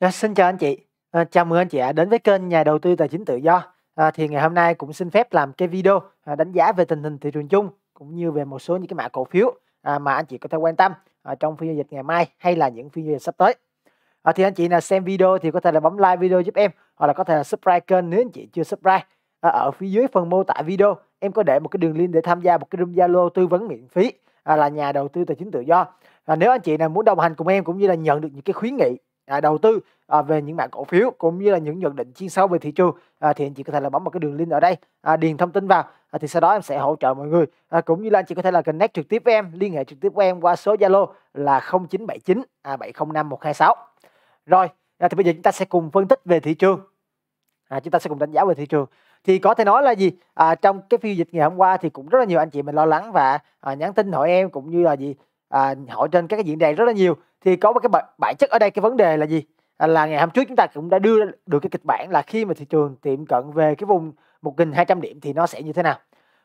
Ờ, xin chào anh chị, ờ, chào mừng anh chị à, đến với kênh nhà đầu tư tài chính tự do. Ờ, thì ngày hôm nay cũng xin phép làm cái video đánh giá về tình hình thị trường chung cũng như về một số những cái mã cổ phiếu mà anh chị có thể quan tâm trong phiên giao dịch ngày mai hay là những phiên giao dịch sắp tới. thì anh chị nào xem video thì có thể là bấm like video giúp em hoặc là có thể là subscribe kênh nếu anh chị chưa subscribe. ở phía dưới phần mô tả video em có để một cái đường link để tham gia một cái room Zalo tư vấn miễn phí là nhà đầu tư tài chính tự do. và nếu anh chị nào muốn đồng hành cùng em cũng như là nhận được những cái khuyến nghị à, đầu tư à, về những mảng cổ phiếu cũng như là những nhận định chuyên sâu về thị trường à, thì anh chị có thể là bấm một cái đường link ở đây à, điền thông tin vào à, thì sau đó em sẽ hỗ trợ mọi người à, cũng như là anh chị có thể là connect trực tiếp với em liên hệ trực tiếp với em qua số zalo là 0979 à, 705 126 rồi à, thì bây giờ chúng ta sẽ cùng phân tích về thị trường à, chúng ta sẽ cùng đánh giá về thị trường thì có thể nói là gì à, trong cái phiên dịch ngày hôm qua thì cũng rất là nhiều anh chị mình lo lắng và à, nhắn tin hỏi em cũng như là gì à, hỏi trên các cái diễn đàn rất là nhiều thì có một cái bản, bản chất ở đây cái vấn đề là gì à, là ngày hôm trước chúng ta cũng đã đưa được cái kịch bản là khi mà thị trường tiệm cận về cái vùng 1.200 điểm thì nó sẽ như thế nào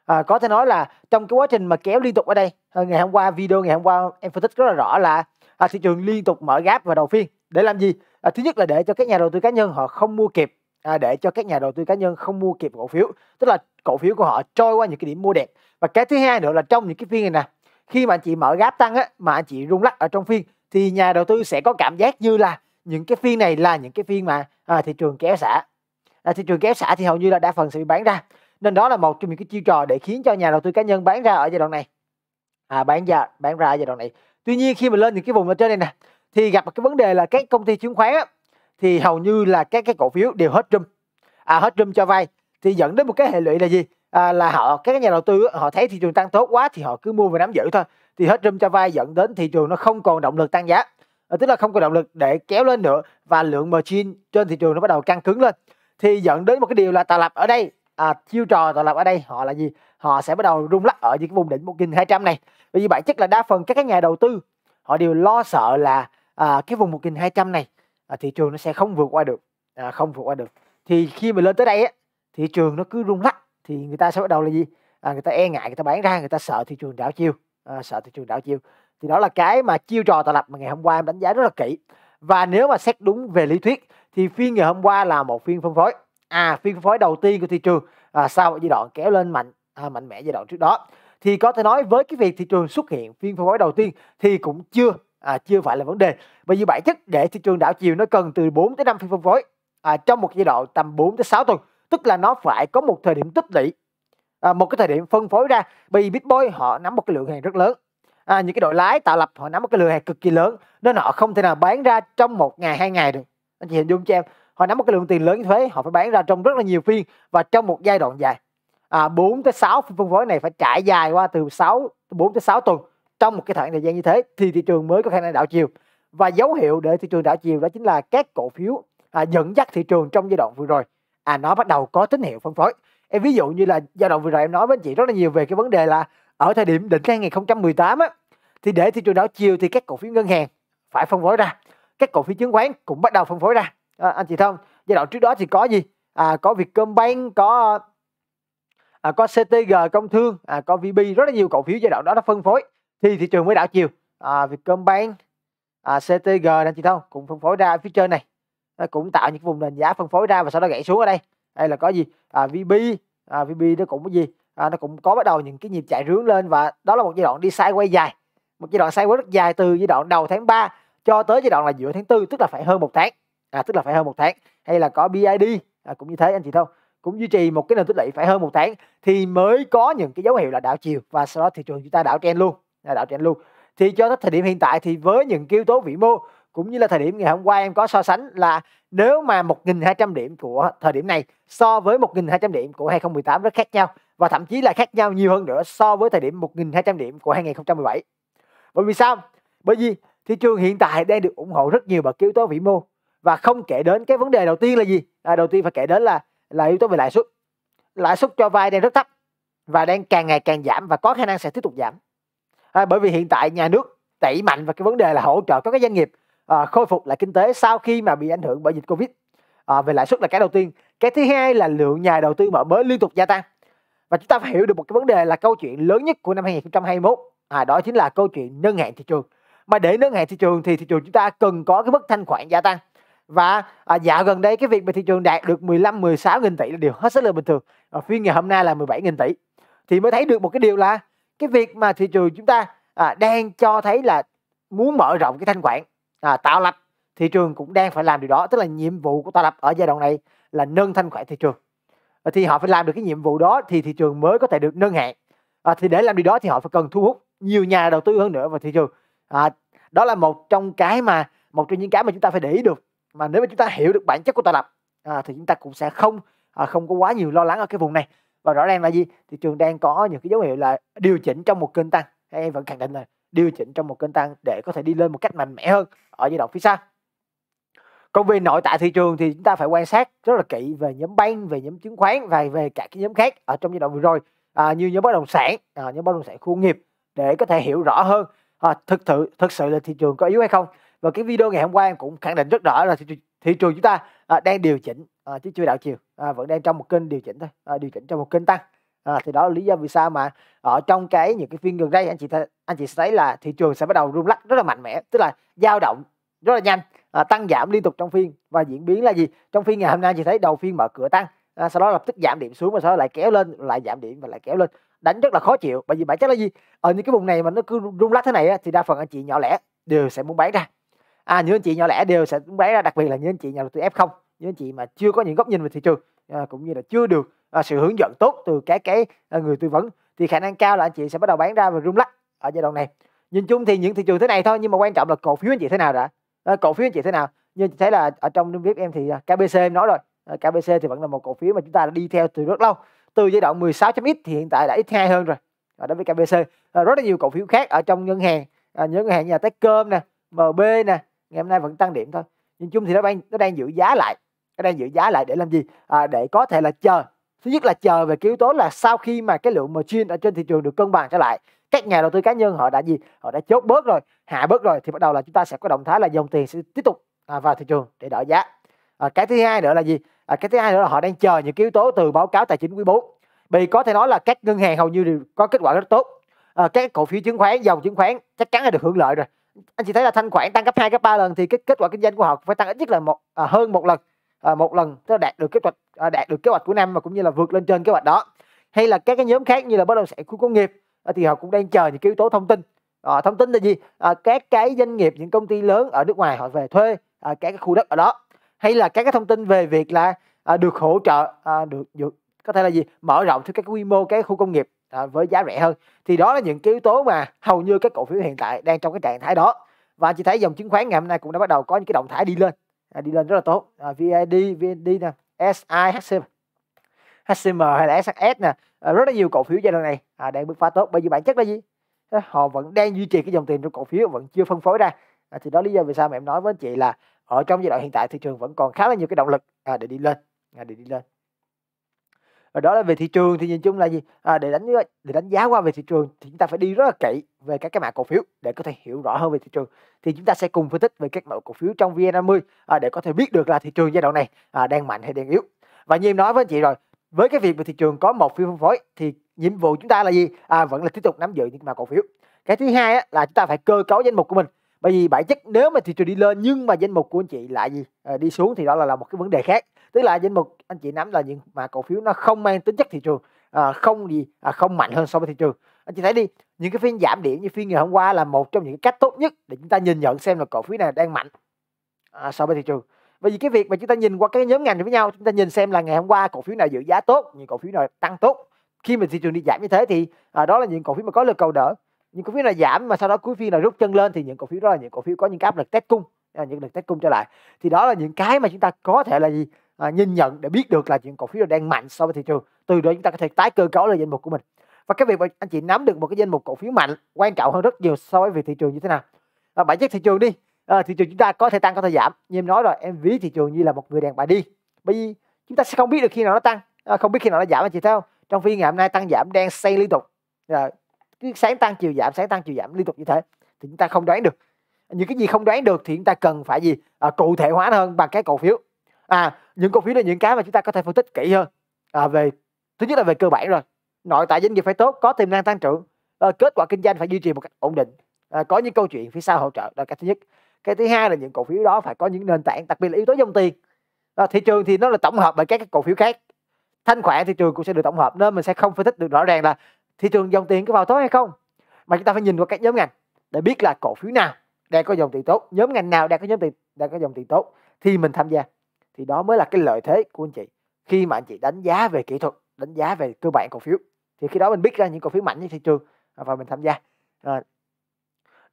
à, có thể nói là trong cái quá trình mà kéo liên tục ở đây à, ngày hôm qua video ngày hôm qua em phân tích rất là rõ là à, thị trường liên tục mở gáp vào đầu phiên để làm gì à, thứ nhất là để cho các nhà đầu tư cá nhân họ không mua kịp à, để cho các nhà đầu tư cá nhân không mua kịp cổ phiếu tức là cổ phiếu của họ trôi qua những cái điểm mua đẹp và cái thứ hai nữa là trong những cái phiên này nè khi mà anh chị mở gáp tăng á mà anh chị rung lắc ở trong phiên thì nhà đầu tư sẽ có cảm giác như là những cái phiên này là những cái phiên mà à, thị trường kéo xả à, thị trường kéo xả thì hầu như là đa phần sẽ bị bán ra nên đó là một trong những cái chiêu trò để khiến cho nhà đầu tư cá nhân bán ra ở giai đoạn này à, bán ra bán ra ở giai đoạn này tuy nhiên khi mà lên những cái vùng ở trên này nè thì gặp một cái vấn đề là các công ty chứng khoán á, thì hầu như là các cái cổ phiếu đều hết room à hết room cho vay thì dẫn đến một cái hệ lụy là gì à, là họ các nhà đầu tư họ thấy thị trường tăng tốt quá thì họ cứ mua và nắm giữ thôi thì hết room cho vay dẫn đến thị trường nó không còn động lực tăng giá ờ, tức là không còn động lực để kéo lên nữa và lượng margin trên thị trường nó bắt đầu căng cứng lên thì dẫn đến một cái điều là tạo lập ở đây à, chiêu trò tạo lập ở đây họ là gì họ sẽ bắt đầu rung lắc ở những cái vùng đỉnh 1200 này bởi vì bản chất là đa phần các cái nhà đầu tư họ đều lo sợ là à, cái vùng 1200 này à, thị trường nó sẽ không vượt qua được à, không vượt qua được thì khi mà lên tới đây á, thị trường nó cứ rung lắc thì người ta sẽ bắt đầu là gì à, người ta e ngại người ta bán ra người ta sợ thị trường đảo chiều uh, sợ thị trường đảo chiều thì đó là cái mà chiêu trò tạo lập mà ngày hôm qua em đánh giá rất là kỹ và nếu mà xét đúng về lý thuyết thì phiên ngày hôm qua là một phiên phân phối à phiên phân phối đầu tiên của thị trường à, sau giai đoạn kéo lên mạnh à, mạnh mẽ giai đoạn trước đó thì có thể nói với cái việc thị trường xuất hiện phiên phân phối đầu tiên thì cũng chưa à, chưa phải là vấn đề bởi vì bản chất để thị trường đảo chiều nó cần từ 4 tới 5 phiên phân phối à, trong một giai đoạn tầm 4 tới 6 tuần tức là nó phải có một thời điểm tích lũy à, một cái thời điểm phân phối ra bởi vì Bitboy họ nắm một cái lượng hàng rất lớn à, những cái đội lái tạo lập họ nắm một cái lượng hàng cực kỳ lớn nên họ không thể nào bán ra trong một ngày hai ngày được anh chị hình dung cho em họ nắm một cái lượng tiền lớn như thế họ phải bán ra trong rất là nhiều phiên và trong một giai đoạn dài à, 4 tới 6 phân phối này phải trải dài qua từ 6 4 tới 6 tuần trong một cái khoảng thời gian như thế thì thị trường mới có khả năng đảo chiều và dấu hiệu để thị trường đảo chiều đó chính là các cổ phiếu à, dẫn dắt thị trường trong giai đoạn vừa rồi à nó bắt đầu có tín hiệu phân phối em ví dụ như là giai đoạn vừa rồi em nói với anh chị rất là nhiều về cái vấn đề là ở thời điểm đỉnh 2018 á thì để thị trường đảo chiều thì các cổ phiếu ngân hàng phải phân phối ra các cổ phiếu chứng khoán cũng bắt đầu phân phối ra à, anh chị thông giai đoạn trước đó thì có gì à, có Vietcombank có à, có CTG công thương à, có VB rất là nhiều cổ phiếu giai đoạn đó nó phân phối thì thị trường mới đảo chiều à, Vietcombank à, CTG anh chị thông cũng phân phối ra phía trên này nó cũng tạo những vùng nền giá phân phối ra và sau đó gãy xuống ở đây hay là có gì à, vb à, vb nó cũng có gì à, nó cũng có bắt đầu những cái nhịp chạy rướng lên và đó là một giai đoạn đi sai quay dài một giai đoạn sai quay rất dài từ giai đoạn đầu tháng 3 cho tới giai đoạn là giữa tháng tư tức là phải hơn một tháng à, tức là phải hơn một tháng hay là có bid à, cũng như thế anh chị thôi cũng duy trì một cái nền tích lũy phải hơn một tháng thì mới có những cái dấu hiệu là đảo chiều và sau đó thị trường chúng ta đảo trend luôn là đảo trend luôn thì cho tới thời điểm hiện tại thì với những yếu tố vĩ mô cũng như là thời điểm ngày hôm qua em có so sánh là nếu mà 1.200 điểm của thời điểm này so với 1.200 điểm của 2018 rất khác nhau và thậm chí là khác nhau nhiều hơn nữa so với thời điểm 1.200 điểm của 2017. Bởi vì sao? Bởi vì thị trường hiện tại đang được ủng hộ rất nhiều bởi yếu tố vĩ mô và không kể đến cái vấn đề đầu tiên là gì? À, đầu tiên phải kể đến là là yếu tố về lãi suất. Lãi suất cho vay đang rất thấp và đang càng ngày càng giảm và có khả năng sẽ tiếp tục giảm. À, bởi vì hiện tại nhà nước đẩy mạnh vào cái vấn đề là hỗ trợ các cái doanh nghiệp à, khôi phục lại kinh tế sau khi mà bị ảnh hưởng bởi dịch covid à, về lãi suất là cái đầu tiên cái thứ hai là lượng nhà đầu tư mở mới liên tục gia tăng và chúng ta phải hiểu được một cái vấn đề là câu chuyện lớn nhất của năm 2021 à, đó chính là câu chuyện nâng hạn thị trường mà để nâng hạn thị trường thì thị trường chúng ta cần có cái mức thanh khoản gia tăng và à, dạo gần đây cái việc mà thị trường đạt được 15 16 nghìn tỷ là điều hết sức là bình thường à, phiên ngày hôm nay là 17 nghìn tỷ thì mới thấy được một cái điều là cái việc mà thị trường chúng ta à, đang cho thấy là muốn mở rộng cái thanh khoản à, tạo lập thị trường cũng đang phải làm điều đó tức là nhiệm vụ của tạo lập ở giai đoạn này là nâng thanh khoản thị trường à, thì họ phải làm được cái nhiệm vụ đó thì thị trường mới có thể được nâng hạng à, thì để làm điều đó thì họ phải cần thu hút nhiều nhà đầu tư hơn nữa vào thị trường à, đó là một trong cái mà một trong những cái mà chúng ta phải để ý được mà nếu mà chúng ta hiểu được bản chất của tạo lập à, thì chúng ta cũng sẽ không à, không có quá nhiều lo lắng ở cái vùng này và rõ ràng là gì thị trường đang có những cái dấu hiệu là điều chỉnh trong một kênh tăng em vẫn khẳng định là điều chỉnh trong một kênh tăng để có thể đi lên một cách mạnh mẽ hơn ở giai đoạn phía sau còn về nội tại thị trường thì chúng ta phải quan sát rất là kỹ về nhóm bank về nhóm chứng khoán và về cả cái nhóm khác ở trong giai đoạn vừa rồi à, như nhóm bất động sản à, nhóm bất động sản khu nghiệp để có thể hiểu rõ hơn à, thực sự thực sự là thị trường có yếu hay không và cái video ngày hôm qua em cũng khẳng định rất rõ là thị, trường, thị trường chúng ta à, đang điều chỉnh à, chứ chưa đảo chiều à, vẫn đang trong một kênh điều chỉnh thôi à, điều chỉnh trong một kênh tăng à, thì đó là lý do vì sao mà ở trong cái những cái phiên gần đây anh chị anh chị sẽ thấy là thị trường sẽ bắt đầu rung lắc rất là mạnh mẽ tức là dao động rất là nhanh à, tăng giảm liên tục trong phiên và diễn biến là gì trong phiên ngày hôm nay anh chị thấy đầu phiên mở cửa tăng à, sau đó lập tức giảm điểm xuống và sau đó lại kéo lên lại giảm điểm và lại kéo lên đánh rất là khó chịu bởi vì bản chất là gì ở những cái vùng này mà nó cứ rung lắc thế này thì đa phần anh chị nhỏ lẻ đều sẽ muốn bán ra à những anh chị nhỏ lẻ đều sẽ muốn bán ra đặc biệt là những anh chị nhà đầu tư f không những anh chị mà chưa có những góc nhìn về thị trường à, cũng như là chưa được uh, sự hướng dẫn tốt từ cái cái ờ, người tư vấn thì khả năng cao là anh chị sẽ bắt đầu bán ra và rung lắc ở giai đoạn này nhìn chung thì những thị trường thế này thôi nhưng mà quan trọng là cổ phiếu anh chị thế nào đã ờ, cổ phiếu anh chị thế nào nhưng thấy là ở trong clip em thì KBC em nói rồi KBC thì vẫn là một cổ phiếu mà chúng ta đã đi theo từ rất lâu từ giai đoạn 16.x thì hiện tại đã ít hai hơn rồi đối với KBC rất là nhiều cổ phiếu khác ở trong ngân hàng à, nhớ ngân hàng nhà là cơm nè MB nè ngày hôm nay vẫn tăng điểm thôi nhìn chung thì nó đang nó đang giữ giá lại nó đang giữ giá lại để làm gì à, để có thể là chờ thứ nhất là chờ về cái yếu tố là sau khi mà cái lượng margin ở trên thị trường được cân bằng trở lại các nhà đầu tư cá nhân họ đã gì họ đã chốt bớt rồi hạ bớt rồi thì bắt đầu là chúng ta sẽ có động thái là dòng tiền sẽ tiếp tục à, vào thị trường để đỡ giá à, cái thứ hai nữa là gì à, cái thứ hai nữa là họ đang chờ những cái yếu tố từ báo cáo tài chính quý 4 vì có thể nói là các ngân hàng hầu như đều có kết quả rất tốt à, các cổ phiếu chứng khoán dòng chứng khoán chắc chắn là được hưởng lợi rồi anh chị thấy là thanh khoản tăng gấp hai gấp ba lần thì cái kết quả kinh doanh của họ phải tăng ít nhất là một à, hơn một lần à, một lần tức là đạt được kế hoạch à, đạt được kế hoạch của năm và cũng như là vượt lên trên kế hoạch đó hay là các cái nhóm khác như là bất động sản khu công nghiệp à, thì họ cũng đang chờ những cái yếu tố thông tin à, thông tin là gì à, các cái doanh nghiệp những công ty lớn ở nước ngoài họ về thuê à, các cái khu đất ở đó hay là các cái thông tin về việc là à, được hỗ trợ à, được được có thể là gì mở rộng theo các quy mô các khu công nghiệp à, với giá rẻ hơn thì đó là những cái yếu tố mà hầu như các cổ phiếu hiện tại đang trong cái trạng thái đó và chị thấy dòng chứng khoán ngày hôm nay cũng đã bắt đầu có những cái động thái đi lên à, đi lên rất là tốt à, VID VND nè SIHCM HCM hay là SS nè à, rất là nhiều cổ phiếu giai đoạn này à, đang bước phá tốt bởi vì bản chất là gì à, họ vẫn đang duy trì cái dòng tiền trong cổ phiếu vẫn chưa phân phối ra à, thì đó lý do vì sao mà em nói với anh chị là ở trong giai đoạn hiện tại thị trường vẫn còn khá là nhiều cái động lực à, để đi lên à, để đi lên và đó là về thị trường thì nhìn chung là gì à, để đánh ờ, để đánh giá qua về thị trường thì chúng ta phải đi rất là kỹ về các cái mã cổ phiếu để có thể hiểu rõ hơn về thị trường thì chúng ta sẽ cùng phân tích về các mã cổ phiếu trong vn 50 à, để có thể biết được là thị trường giai đoạn này à, đang mạnh hay đang yếu và như em nói với anh chị rồi với cái việc về thị trường có một phiên phân phối thì nhiệm vụ chúng ta là gì à, vẫn là tiếp tục nắm giữ những mã cổ phiếu cái thứ hai á, là chúng ta phải cơ cấu danh mục của mình bởi vì bản chất nếu mà thị trường đi lên nhưng mà danh mục của anh chị lại gì à, đi xuống thì đó là, là một cái vấn đề khác tức là danh mục anh chị nắm là những mà cổ phiếu nó không mang tính chất thị trường à, không gì à, không mạnh hơn so với thị trường anh chị thấy đi những cái phiên giảm điểm như phiên ngày hôm qua là một trong những cách tốt nhất để chúng ta nhìn nhận xem là cổ phiếu này đang mạnh à, so với thị trường bởi vì cái việc mà chúng ta nhìn qua cái nhóm ngành với nhau chúng ta nhìn xem là ngày hôm qua cổ phiếu nào giữ giá tốt những cổ phiếu nào tăng tốt khi mà thị trường đi giảm như thế thì à, đó là những cổ phiếu mà có lực cầu đỡ những cổ phiếu nào giảm mà sau đó cuối phiên là rút chân lên thì những cổ phiếu đó là những cổ phiếu có những cái áp lực test cung à, những lực test cung trở lại thì đó là những cái mà chúng ta có thể là gì à, nhìn nhận để biết được là chuyện cổ phiếu đang mạnh so với thị trường từ đó chúng ta có thể tái cơ cấu lại danh mục của mình và cái việc mà anh chị nắm được một cái danh mục cổ phiếu mạnh quan trọng hơn rất nhiều so với việc thị trường như thế nào à, bản chất thị trường đi à, thị trường chúng ta có thể tăng có thể giảm như em nói rồi em ví thị trường như là một người đàn bà đi bởi vì chúng ta sẽ không biết được khi nào nó tăng à, không biết khi nào nó giảm anh chị thấy không trong phiên ngày hôm nay tăng giảm đang xây liên tục à, cứ sáng tăng chiều giảm sáng tăng chiều giảm liên tục như thế thì chúng ta không đoán được những cái gì không đoán được thì chúng ta cần phải gì à, cụ thể hóa hơn bằng cái cổ phiếu à những cổ phiếu là những cái mà chúng ta có thể phân tích kỹ hơn à, về thứ nhất là về cơ bản rồi nội tại doanh nghiệp phải tốt có tiềm năng tăng trưởng à, kết quả kinh doanh phải duy trì một cách ổn định à, có những câu chuyện phía sau hỗ trợ là cái thứ nhất cái thứ hai là những cổ phiếu đó phải có những nền tảng đặc biệt là yếu tố dòng tiền à, thị trường thì nó là tổng hợp bởi các, cổ phiếu khác thanh khoản thị trường cũng sẽ được tổng hợp nên mình sẽ không phân tích được rõ ràng là thị trường dòng tiền có vào tốt hay không mà chúng ta phải nhìn qua các nhóm ngành để biết là cổ phiếu nào đang có dòng tiền tốt nhóm ngành nào đang có nhóm tiền đang có dòng tiền tốt thì mình tham gia thì đó mới là cái lợi thế của anh chị khi mà anh chị đánh giá về kỹ thuật đánh giá về cơ bản cổ phiếu thì khi đó mình biết ra những cổ phiếu mạnh trên thị trường à, và mình tham gia rồi,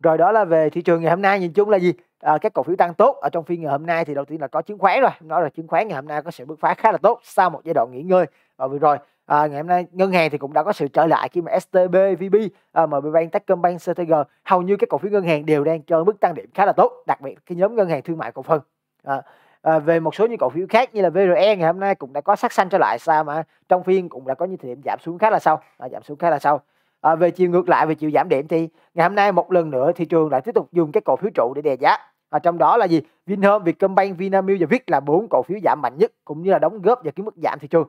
rồi đó là về thị trường ngày hôm nay nhìn chung là gì à, các cổ phiếu tăng tốt ở trong phiên ngày hôm nay thì đầu tiên là có chứng khoán rồi nói là chứng khoán ngày hôm nay có sự bứt phá khá là tốt sau một giai đoạn nghỉ ngơi và vừa rồi à, ngày hôm nay ngân hàng thì cũng đã có sự trở lại khi mà STB, VB, à, MB Bank, Techcombank, CTG hầu như các cổ phiếu ngân hàng đều đang cho mức tăng điểm khá là tốt đặc biệt cái nhóm ngân hàng thương mại cổ phần à, à, về một số những cổ phiếu khác như là VRE ngày hôm nay cũng đã có sắc xanh trở lại sao mà trong phiên cũng đã có những thời điểm giảm xuống khá là sâu à, giảm xuống khá là sâu à, về chiều ngược lại về chiều giảm điểm thì ngày hôm nay một lần nữa thị trường lại tiếp tục dùng cái cổ phiếu trụ để đè giá à, trong đó là gì Vinhome, Vietcombank, Vinamilk và Viet là bốn cổ phiếu giảm mạnh nhất cũng như là đóng góp vào cái mức giảm thị trường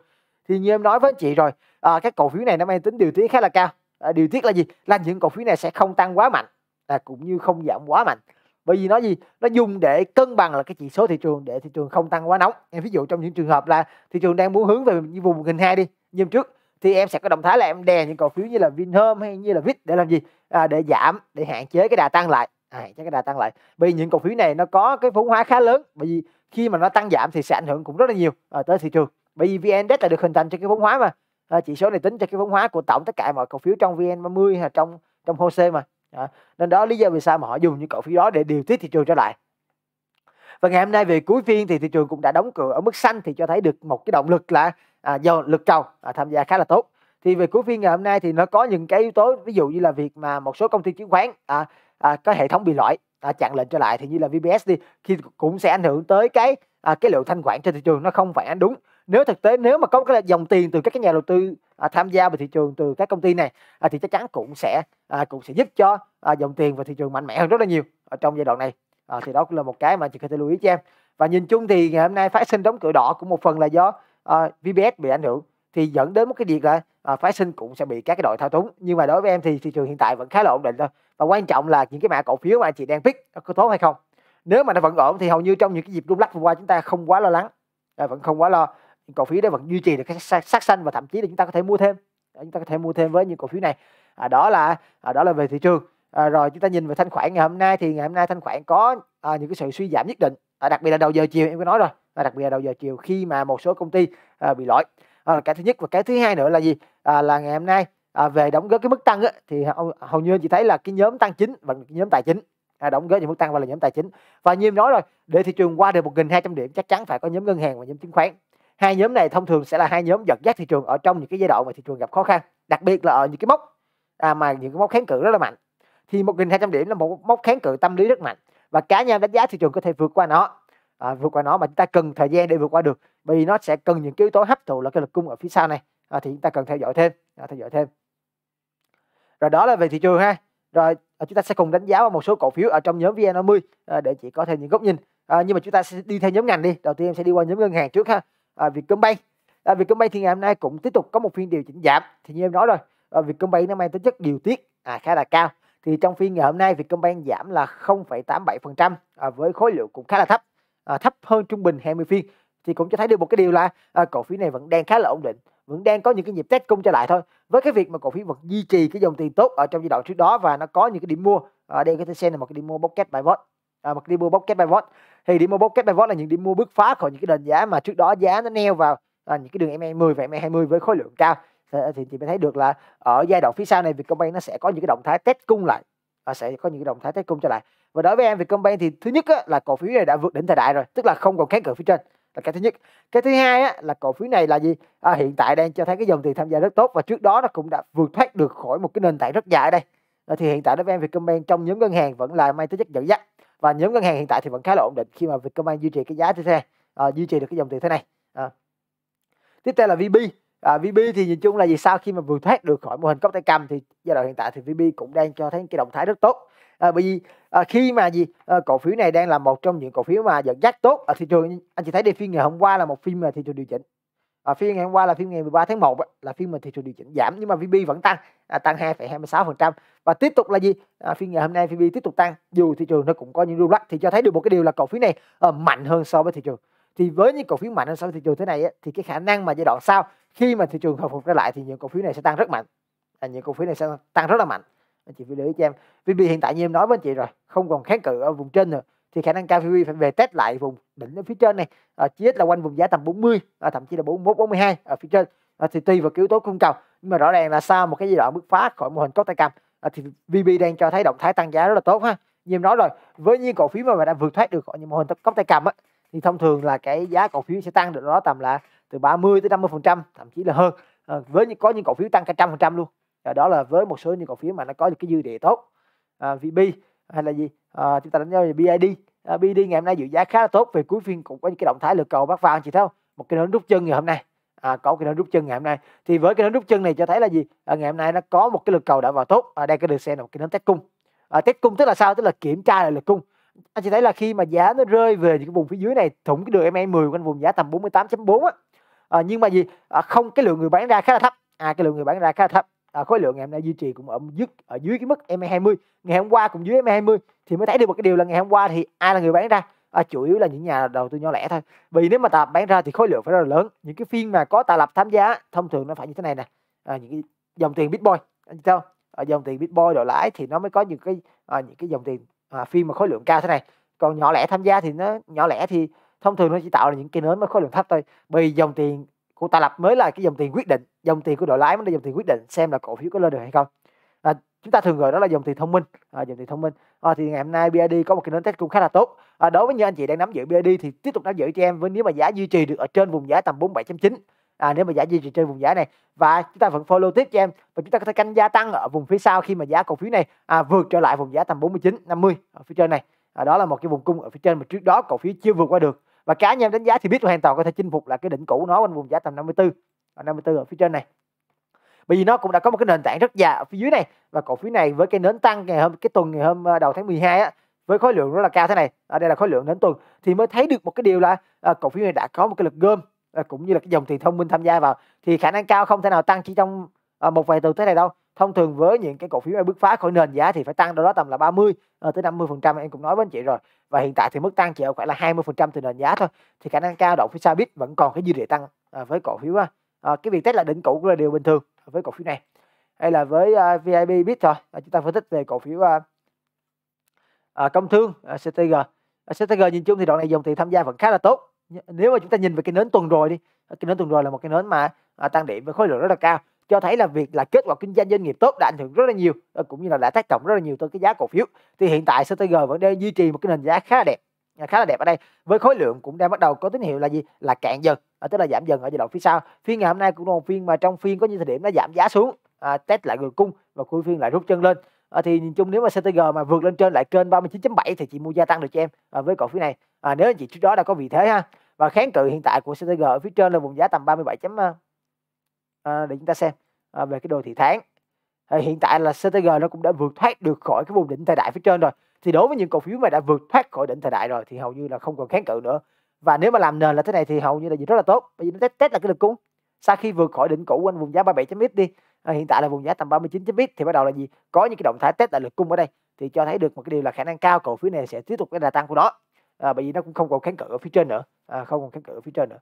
thì như em nói với chị rồi à, các cổ phiếu này nó mang tính điều tiết khá là cao à, điều tiết là gì là những cổ phiếu này sẽ không tăng quá mạnh à, cũng như không giảm quá mạnh bởi vì nó gì nó dùng để cân bằng là cái chỉ số thị trường để thị trường không tăng quá nóng em ví dụ trong những trường hợp là thị trường đang muốn hướng về như vùng nghìn hai đi như trước thì em sẽ có động thái là em đè những cổ phiếu như là Vinhome hay như là VIT để làm gì à, để giảm để hạn chế cái đà tăng lại à, hạn chế cái đà tăng lại bởi vì những cổ phiếu này nó có cái vốn hóa khá lớn bởi vì khi mà nó tăng giảm thì sẽ ảnh hưởng cũng rất là nhiều à, tới thị trường bởi vì vn index là được hình thành cho cái vốn hóa mà à, chỉ số này tính cho cái vốn hóa của tổng tất cả mọi cổ phiếu trong vn 30 hay trong trong HOSE mà đó. nên đó lý do vì sao mà họ dùng những cổ phiếu đó để điều tiết thị trường trở lại và ngày hôm nay về cuối phiên thì thị trường cũng đã đóng cửa ở mức xanh thì cho thấy được một cái động lực là à, do lực cầu à, tham gia khá là tốt thì về cuối phiên ngày hôm nay thì nó có những cái yếu tố ví dụ như là việc mà một số công ty chứng khoán à, à, có hệ thống bị lỗi à, chặn lệnh trở lại thì như là VBS đi khi cũng sẽ ảnh hưởng tới cái à, cái lượng thanh khoản trên thị trường nó không phản ánh đúng nếu thực tế nếu mà có cái dòng tiền từ các cái nhà đầu tư à, tham gia vào thị trường từ các công ty này à, thì chắc chắn cũng sẽ à, cũng sẽ giúp cho à, dòng tiền vào thị trường mạnh mẽ hơn rất là nhiều ở trong giai đoạn này à, thì đó cũng là một cái mà chị có thể lưu ý cho em và nhìn chung thì ngày hôm nay phái sinh đóng cửa đỏ cũng một phần là do à, VBS bị ảnh hưởng thì dẫn đến một cái việc là à, phái sinh cũng sẽ bị các cái đội thao túng nhưng mà đối với em thì thị trường hiện tại vẫn khá là ổn định thôi và quan trọng là những cái mã cổ phiếu mà chị đang pick nó có tốt hay không nếu mà nó vẫn ổn thì hầu như trong những cái dịp rung lắc vừa qua chúng ta không quá lo lắng à, vẫn không quá lo những cổ phiếu đó vẫn duy trì được cái sắc, xanh và thậm chí là chúng ta có thể mua thêm chúng ta có thể mua thêm với những cổ phiếu này à, đó là à, đó là về thị trường à, rồi chúng ta nhìn về thanh khoản ngày hôm nay thì ngày hôm nay thanh khoản có à, những cái sự suy giảm nhất định à, đặc biệt là đầu giờ chiều em có nói rồi à, đặc biệt là đầu giờ chiều khi mà một số công ty à, bị lỗi à, cái thứ nhất và cái thứ hai nữa là gì à, là ngày hôm nay à, về đóng góp cái mức tăng á, thì hầu, hầu như chị thấy là cái nhóm tăng chính và cái nhóm tài chính à, đóng góp những mức tăng và là nhóm tài chính và như em nói rồi để thị trường qua được 1.200 điểm chắc chắn phải có nhóm ngân hàng và nhóm chứng khoán hai nhóm này thông thường sẽ là hai nhóm giật dắt thị trường ở trong những cái giai đoạn mà thị trường gặp khó khăn đặc biệt là ở những cái mốc à, mà những cái mốc kháng cự rất là mạnh thì 1.200 điểm là một mốc kháng cự tâm lý rất mạnh và cá nhân đánh giá thị trường có thể vượt qua nó à, vượt qua nó mà chúng ta cần thời gian để vượt qua được bởi vì nó sẽ cần những yếu tố hấp thụ là cái lực cung ở phía sau này à, thì chúng ta cần theo dõi thêm à, theo dõi thêm rồi đó là về thị trường ha rồi à, chúng ta sẽ cùng đánh giá vào một số cổ phiếu ở trong nhóm vn 50 à, để chị có thêm những góc nhìn à, nhưng mà chúng ta sẽ đi theo nhóm ngành đi đầu tiên em sẽ đi qua nhóm ngân hàng trước ha à, Vietcombank à, Vietcombank thì ngày hôm nay cũng tiếp tục có một phiên điều chỉnh giảm thì như em nói rồi à, Vietcombank nó mang tính chất điều tiết à, khá là cao thì trong phiên ngày hôm nay Vietcombank giảm là 0,87% à, với khối lượng cũng khá là thấp à, thấp hơn trung bình 20 phiên thì cũng cho thấy được một cái điều là à, cổ phiếu này vẫn đang khá là ổn định vẫn đang có những cái nhịp test cung trở lại thôi với cái việc mà cổ phiếu vẫn duy trì cái dòng tiền tốt ở trong giai đoạn trước đó và nó có những cái điểm mua ở à, đây có thể xem là một cái điểm mua bóc kết bài bot à, mà đi mua bốc kết by vote thì đi mua bốc kết by vote là những đi mua bước phá khỏi những cái nền giá mà trước đó giá nó neo vào à, những cái đường MA10 e và MA20 e với khối lượng cao thì chị mới thấy được là ở giai đoạn phía sau này Vietcombank nó sẽ có những cái động thái test cung lại và sẽ có những cái động thái test cung trở lại và đối với em Vietcombank thì thứ nhất á, là cổ phiếu này đã vượt đỉnh thời đại rồi tức là không còn kháng cự phía trên là cái thứ nhất cái thứ hai á, là cổ phiếu này là gì à, hiện tại đang cho thấy cái dòng tiền tham gia rất tốt và trước đó nó cũng đã vượt thoát được khỏi một cái nền tảng rất dài ở đây à, thì hiện tại đối với em Vietcombank trong nhóm ngân hàng vẫn là mang tính chất dẫn dắt và nhóm ngân hàng hiện tại thì vẫn khá là ổn định khi mà Vietcombank duy trì cái giá trên xe này ờ, duy trì được cái dòng tiền thế này à. tiếp theo là VB à, VB thì nhìn chung là vì sau khi mà vừa thoát được khỏi mô hình cốc tay cầm thì giai đoạn hiện tại thì VB cũng đang cho thấy cái động thái rất tốt à, bởi vì à, khi mà gì à, cổ phiếu này đang là một trong những cổ phiếu mà dẫn dắt tốt ở thị trường anh chị thấy đi phiên ngày hôm qua là một phiên mà thị trường điều chỉnh à, phiên ngày hôm qua là phiên ngày 13 tháng 1 là phiên mà thị trường điều chỉnh giảm nhưng mà VB vẫn tăng à, tăng 2,26% và tiếp tục là gì à, phiên ngày hôm nay VB tiếp tục tăng dù thị trường nó cũng có những rung lắc thì cho thấy được một cái điều là cổ phiếu này à, mạnh hơn so với thị trường thì với những cổ phiếu mạnh hơn so với thị trường thế này thì cái khả năng mà giai đoạn sau khi mà thị trường hồi phục trở lại thì những cổ phiếu này sẽ tăng rất mạnh à, những cổ phiếu này sẽ tăng rất là mạnh anh chị phải lưu ý cho em VB hiện tại như em nói với anh chị rồi không còn kháng cự ở vùng trên nữa thì khả năng cao PB phải về test lại vùng đỉnh ở phía trên này à, chí ít là quanh vùng giá tầm 40 à, ờ, thậm chí là 41 42 ở phía trên à, thì tùy vào yếu tố cung cầu nhưng mà rõ ràng là sau một cái giai đoạn bứt phá khỏi mô hình cốt tay cầm à, ờ, thì VB đang cho thấy động thái tăng giá rất là tốt ha như em nói rồi với những cổ phiếu mà đã vượt thoát được khỏi những mô hình cốt tay cầm á, thì thông thường là cái giá cổ phiếu sẽ tăng được đó tầm là từ 30 tới 50 phần trăm thậm chí là hơn à, với những có những cổ phiếu tăng cả trăm phần trăm luôn à, đó là với một số những cổ phiếu mà nó có được cái dư địa tốt à, VB hay là gì à, chúng ta đánh giá về BID à, ờ, BID ngày hôm nay dự giá khá là tốt về cuối phiên cũng có những cái động thái lực cầu bắt vào anh chị thấy không một cái nến rút chân ngày hôm nay à, có cái nến rút chân ngày hôm nay thì với cái nến rút chân này cho thấy là gì à, ngày hôm nay nó có một cái lực cầu đã vào tốt ở à, đây cái được xem là một cái nến test cung à, test cung tức là sao tức là kiểm tra lại lực cung anh chị thấy là khi mà giá nó rơi về những cái vùng phía dưới này thủng cái đường MA10 e quanh vùng giá tầm 48.4 á à, nhưng mà gì à, không cái lượng người bán ra khá là thấp à cái lượng người bán ra khá là thấp à, khối lượng ngày hôm nay duy trì cũng ở dưới ở dưới cái mức MA20 ngày hôm qua cũng dưới MA20 thì mới thấy được một cái điều là ngày hôm qua thì ai là người bán ra à, chủ yếu là những nhà đầu tư nhỏ lẻ thôi vì nếu mà tạo bán ra thì khối lượng phải rất là lớn những cái phiên mà có tạo lập tham gia thông thường nó phải như thế này nè à, những cái dòng tiền bitcoin anh sao ở à, dòng tiền bitcoin đổi lãi thì nó mới có những cái à, những cái dòng tiền à, phiên mà khối lượng cao thế này còn nhỏ lẻ tham gia thì nó nhỏ lẻ thì thông thường nó chỉ tạo ra những cái nến mà khối lượng thấp thôi bởi vì dòng tiền của ta Lập mới là cái dòng tiền quyết định dòng tiền của đội lái mới là dòng tiền quyết định xem là cổ phiếu có lên được hay không à, chúng ta thường gọi đó là dòng tiền thông minh à, dòng tiền thông minh à, thì ngày hôm nay BID có một cái nến test cũng khá là tốt à, đối với những anh chị đang nắm giữ BID thì tiếp tục nắm giữ cho em với nếu mà giá duy trì được ở trên vùng giá tầm 47.9 à, nếu mà giá duy trì trên vùng giá này và chúng ta vẫn follow tiếp cho em và chúng ta có thể canh gia tăng ở vùng phía sau khi mà giá cổ phiếu này à, vượt trở lại vùng giá tầm 49 50 ở phía trên này à, đó là một cái vùng cung ở phía trên mà trước đó cổ phiếu chưa vượt qua được và cá nhân đánh giá thì biết hoàn toàn có thể chinh phục là cái đỉnh cũ nó quanh vùng giá tầm 54 54 à, ở phía trên này bởi vì nó cũng đã có một cái nền tảng rất già ở phía dưới này và cổ phiếu này với cái nến tăng ngày hôm cái tuần ngày hôm à, đầu tháng 12 á với khối lượng rất là cao thế này ở đây là khối lượng nến tuần thì mới thấy được một cái điều là à, cổ phiếu này đã có một cái lực gom à, cũng như là cái dòng tiền thông minh tham gia vào thì khả năng cao không thể nào tăng chỉ trong à, một vài tuần thế này đâu thông thường với những cái cổ phiếu em bứt phá khỏi nền giá thì phải tăng đâu đó tầm là 30 ờ, tới 50 phần trăm em cũng nói với anh chị rồi và hiện tại thì mức tăng chỉ ở khoảng là 20 phần trăm từ nền giá thôi thì khả năng cao động phía Sabit vẫn còn cái dư địa tăng à, với cổ phiếu à, ờ, cái việc test là đỉnh cũ là điều bình thường với cổ phiếu này hay là với à, VIP biết thôi à, chúng ta phân tích về cổ phiếu công thương CTG CTG nhìn chung thì đoạn này dòng tiền tham gia vẫn khá là tốt nếu mà chúng ta nhìn về cái nến tuần rồi đi cái nến tuần rồi là một cái nến mà tăng điểm với khối lượng rất là cao cho thấy là việc là kết quả kinh doanh doanh nghiệp tốt đã ảnh hưởng rất là nhiều ờ, cũng như là đã tác động rất là nhiều tới cái giá cổ phiếu thì hiện tại CTG vẫn đang duy trì một cái nền giá khá là đẹp à, khá là đẹp ở đây với khối lượng cũng đang bắt đầu có tín hiệu là gì là cạn dần à, tức là giảm dần ở giai đoạn phía sau phiên ngày hôm nay cũng là một phiên mà trong phiên có những thời điểm nó giảm giá xuống à, test lại ngược cung và cuối phiên lại rút chân lên à, thì nhìn chung nếu mà CTG mà vượt lên trên lại kênh 39.7 thì chị mua gia tăng được cho em à, với cổ phiếu này à, nếu anh chị trước đó đã có vị thế ha và kháng cự hiện tại của CTG ở phía trên là vùng giá tầm 37. chấm à, à, để chúng ta xem Ờ, về cái đồ thị tháng ờ, hiện tại là CTG nó cũng đã vượt thoát được khỏi cái vùng đỉnh thời đại phía trên rồi thì đối với những cổ phiếu mà đã vượt thoát khỏi đỉnh thời đại rồi thì hầu như là không còn kháng cự nữa và nếu mà làm nền là thế này thì hầu như là gì rất là tốt bởi vì nó test, test là cái lực cung sau khi vượt khỏi đỉnh cũ quanh vùng giá 37.x đi ờ, hiện tại là vùng giá tầm 39.x thì bắt đầu là gì có những cái động thái test lại lực cung ở đây thì cho thấy được một cái điều là khả năng cao cổ phiếu này sẽ tiếp tục cái đà tăng của nó à, bởi vì nó cũng không còn kháng cự ở phía trên nữa à, không còn kháng cự ở phía trên nữa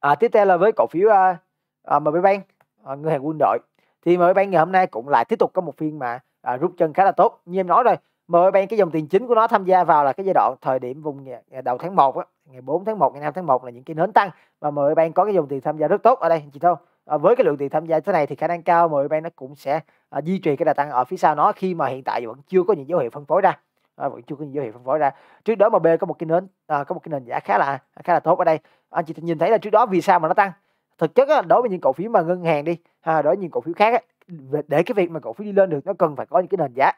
à, tiếp theo là với cổ phiếu uh, uh, MB Bank À, ngân hàng quân đội thì MB Bank ngày hôm nay cũng lại tiếp tục có một phiên mà à, rút chân khá là tốt như em nói rồi MB Bank cái dòng tiền chính của nó tham gia vào là cái giai đoạn thời điểm vùng đầu tháng 1 ngày 4 tháng 1, ngày 5 tháng 1 là những cái nến tăng và MB Bank có cái dòng tiền tham gia rất tốt ở đây chị Thâu à, với cái lượng tiền tham gia thế này thì khả năng cao MB Bank nó cũng sẽ à, duy trì cái đà tăng ở phía sau nó khi mà hiện tại vẫn chưa có những dấu hiệu phân phối ra à, vẫn chưa có những dấu hiệu phân phối ra trước đó mà b có một cái nến à, có một cái nền giá khá là khá là tốt ở đây anh chị nhìn thấy là trước đó vì sao mà nó tăng thực chất á, đối với những cổ phiếu mà ngân hàng đi ha, đối với những cổ phiếu khác á, để cái việc mà cổ phiếu đi lên được nó cần phải có những cái nền giá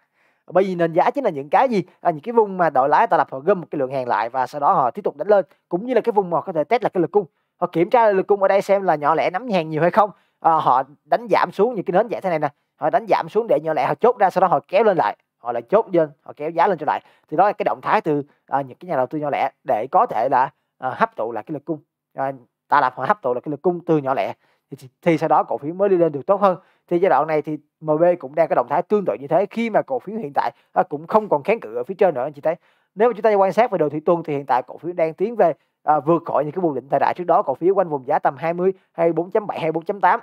bởi vì nền giá chính là những cái gì à, những cái vùng mà đội lái tạo lập họ gom một cái lượng hàng lại và sau đó họ tiếp tục đánh lên cũng như là cái vùng mà họ có thể test là cái lực cung họ kiểm tra lực cung ở đây xem là nhỏ lẻ nắm hàng nhiều hay không à, họ đánh giảm xuống những cái nến dạng thế này nè họ đánh giảm xuống để nhỏ lẻ họ chốt ra sau đó họ kéo lên lại họ lại chốt lên họ kéo giá lên trở lại thì đó là cái động thái từ à, những cái nhà đầu tư nhỏ lẻ để có thể là à, hấp thụ lại cái lực cung à, ta lập hoặc hấp thụ là cái lực cung từ nhỏ lẻ thì, thì sau đó cổ phiếu mới đi lên được tốt hơn thì giai đoạn này thì MB cũng đang có động thái tương tự như thế khi mà cổ phiếu hiện tại à, cũng không còn kháng cự ở phía trên nữa anh chị thấy nếu mà chúng ta quan sát về đồ thị tuần thì hiện tại cổ phiếu đang tiến về à, vượt khỏi những cái vùng định thời đại trước đó cổ phiếu quanh vùng giá tầm 20 hay 4.7 hay 4.8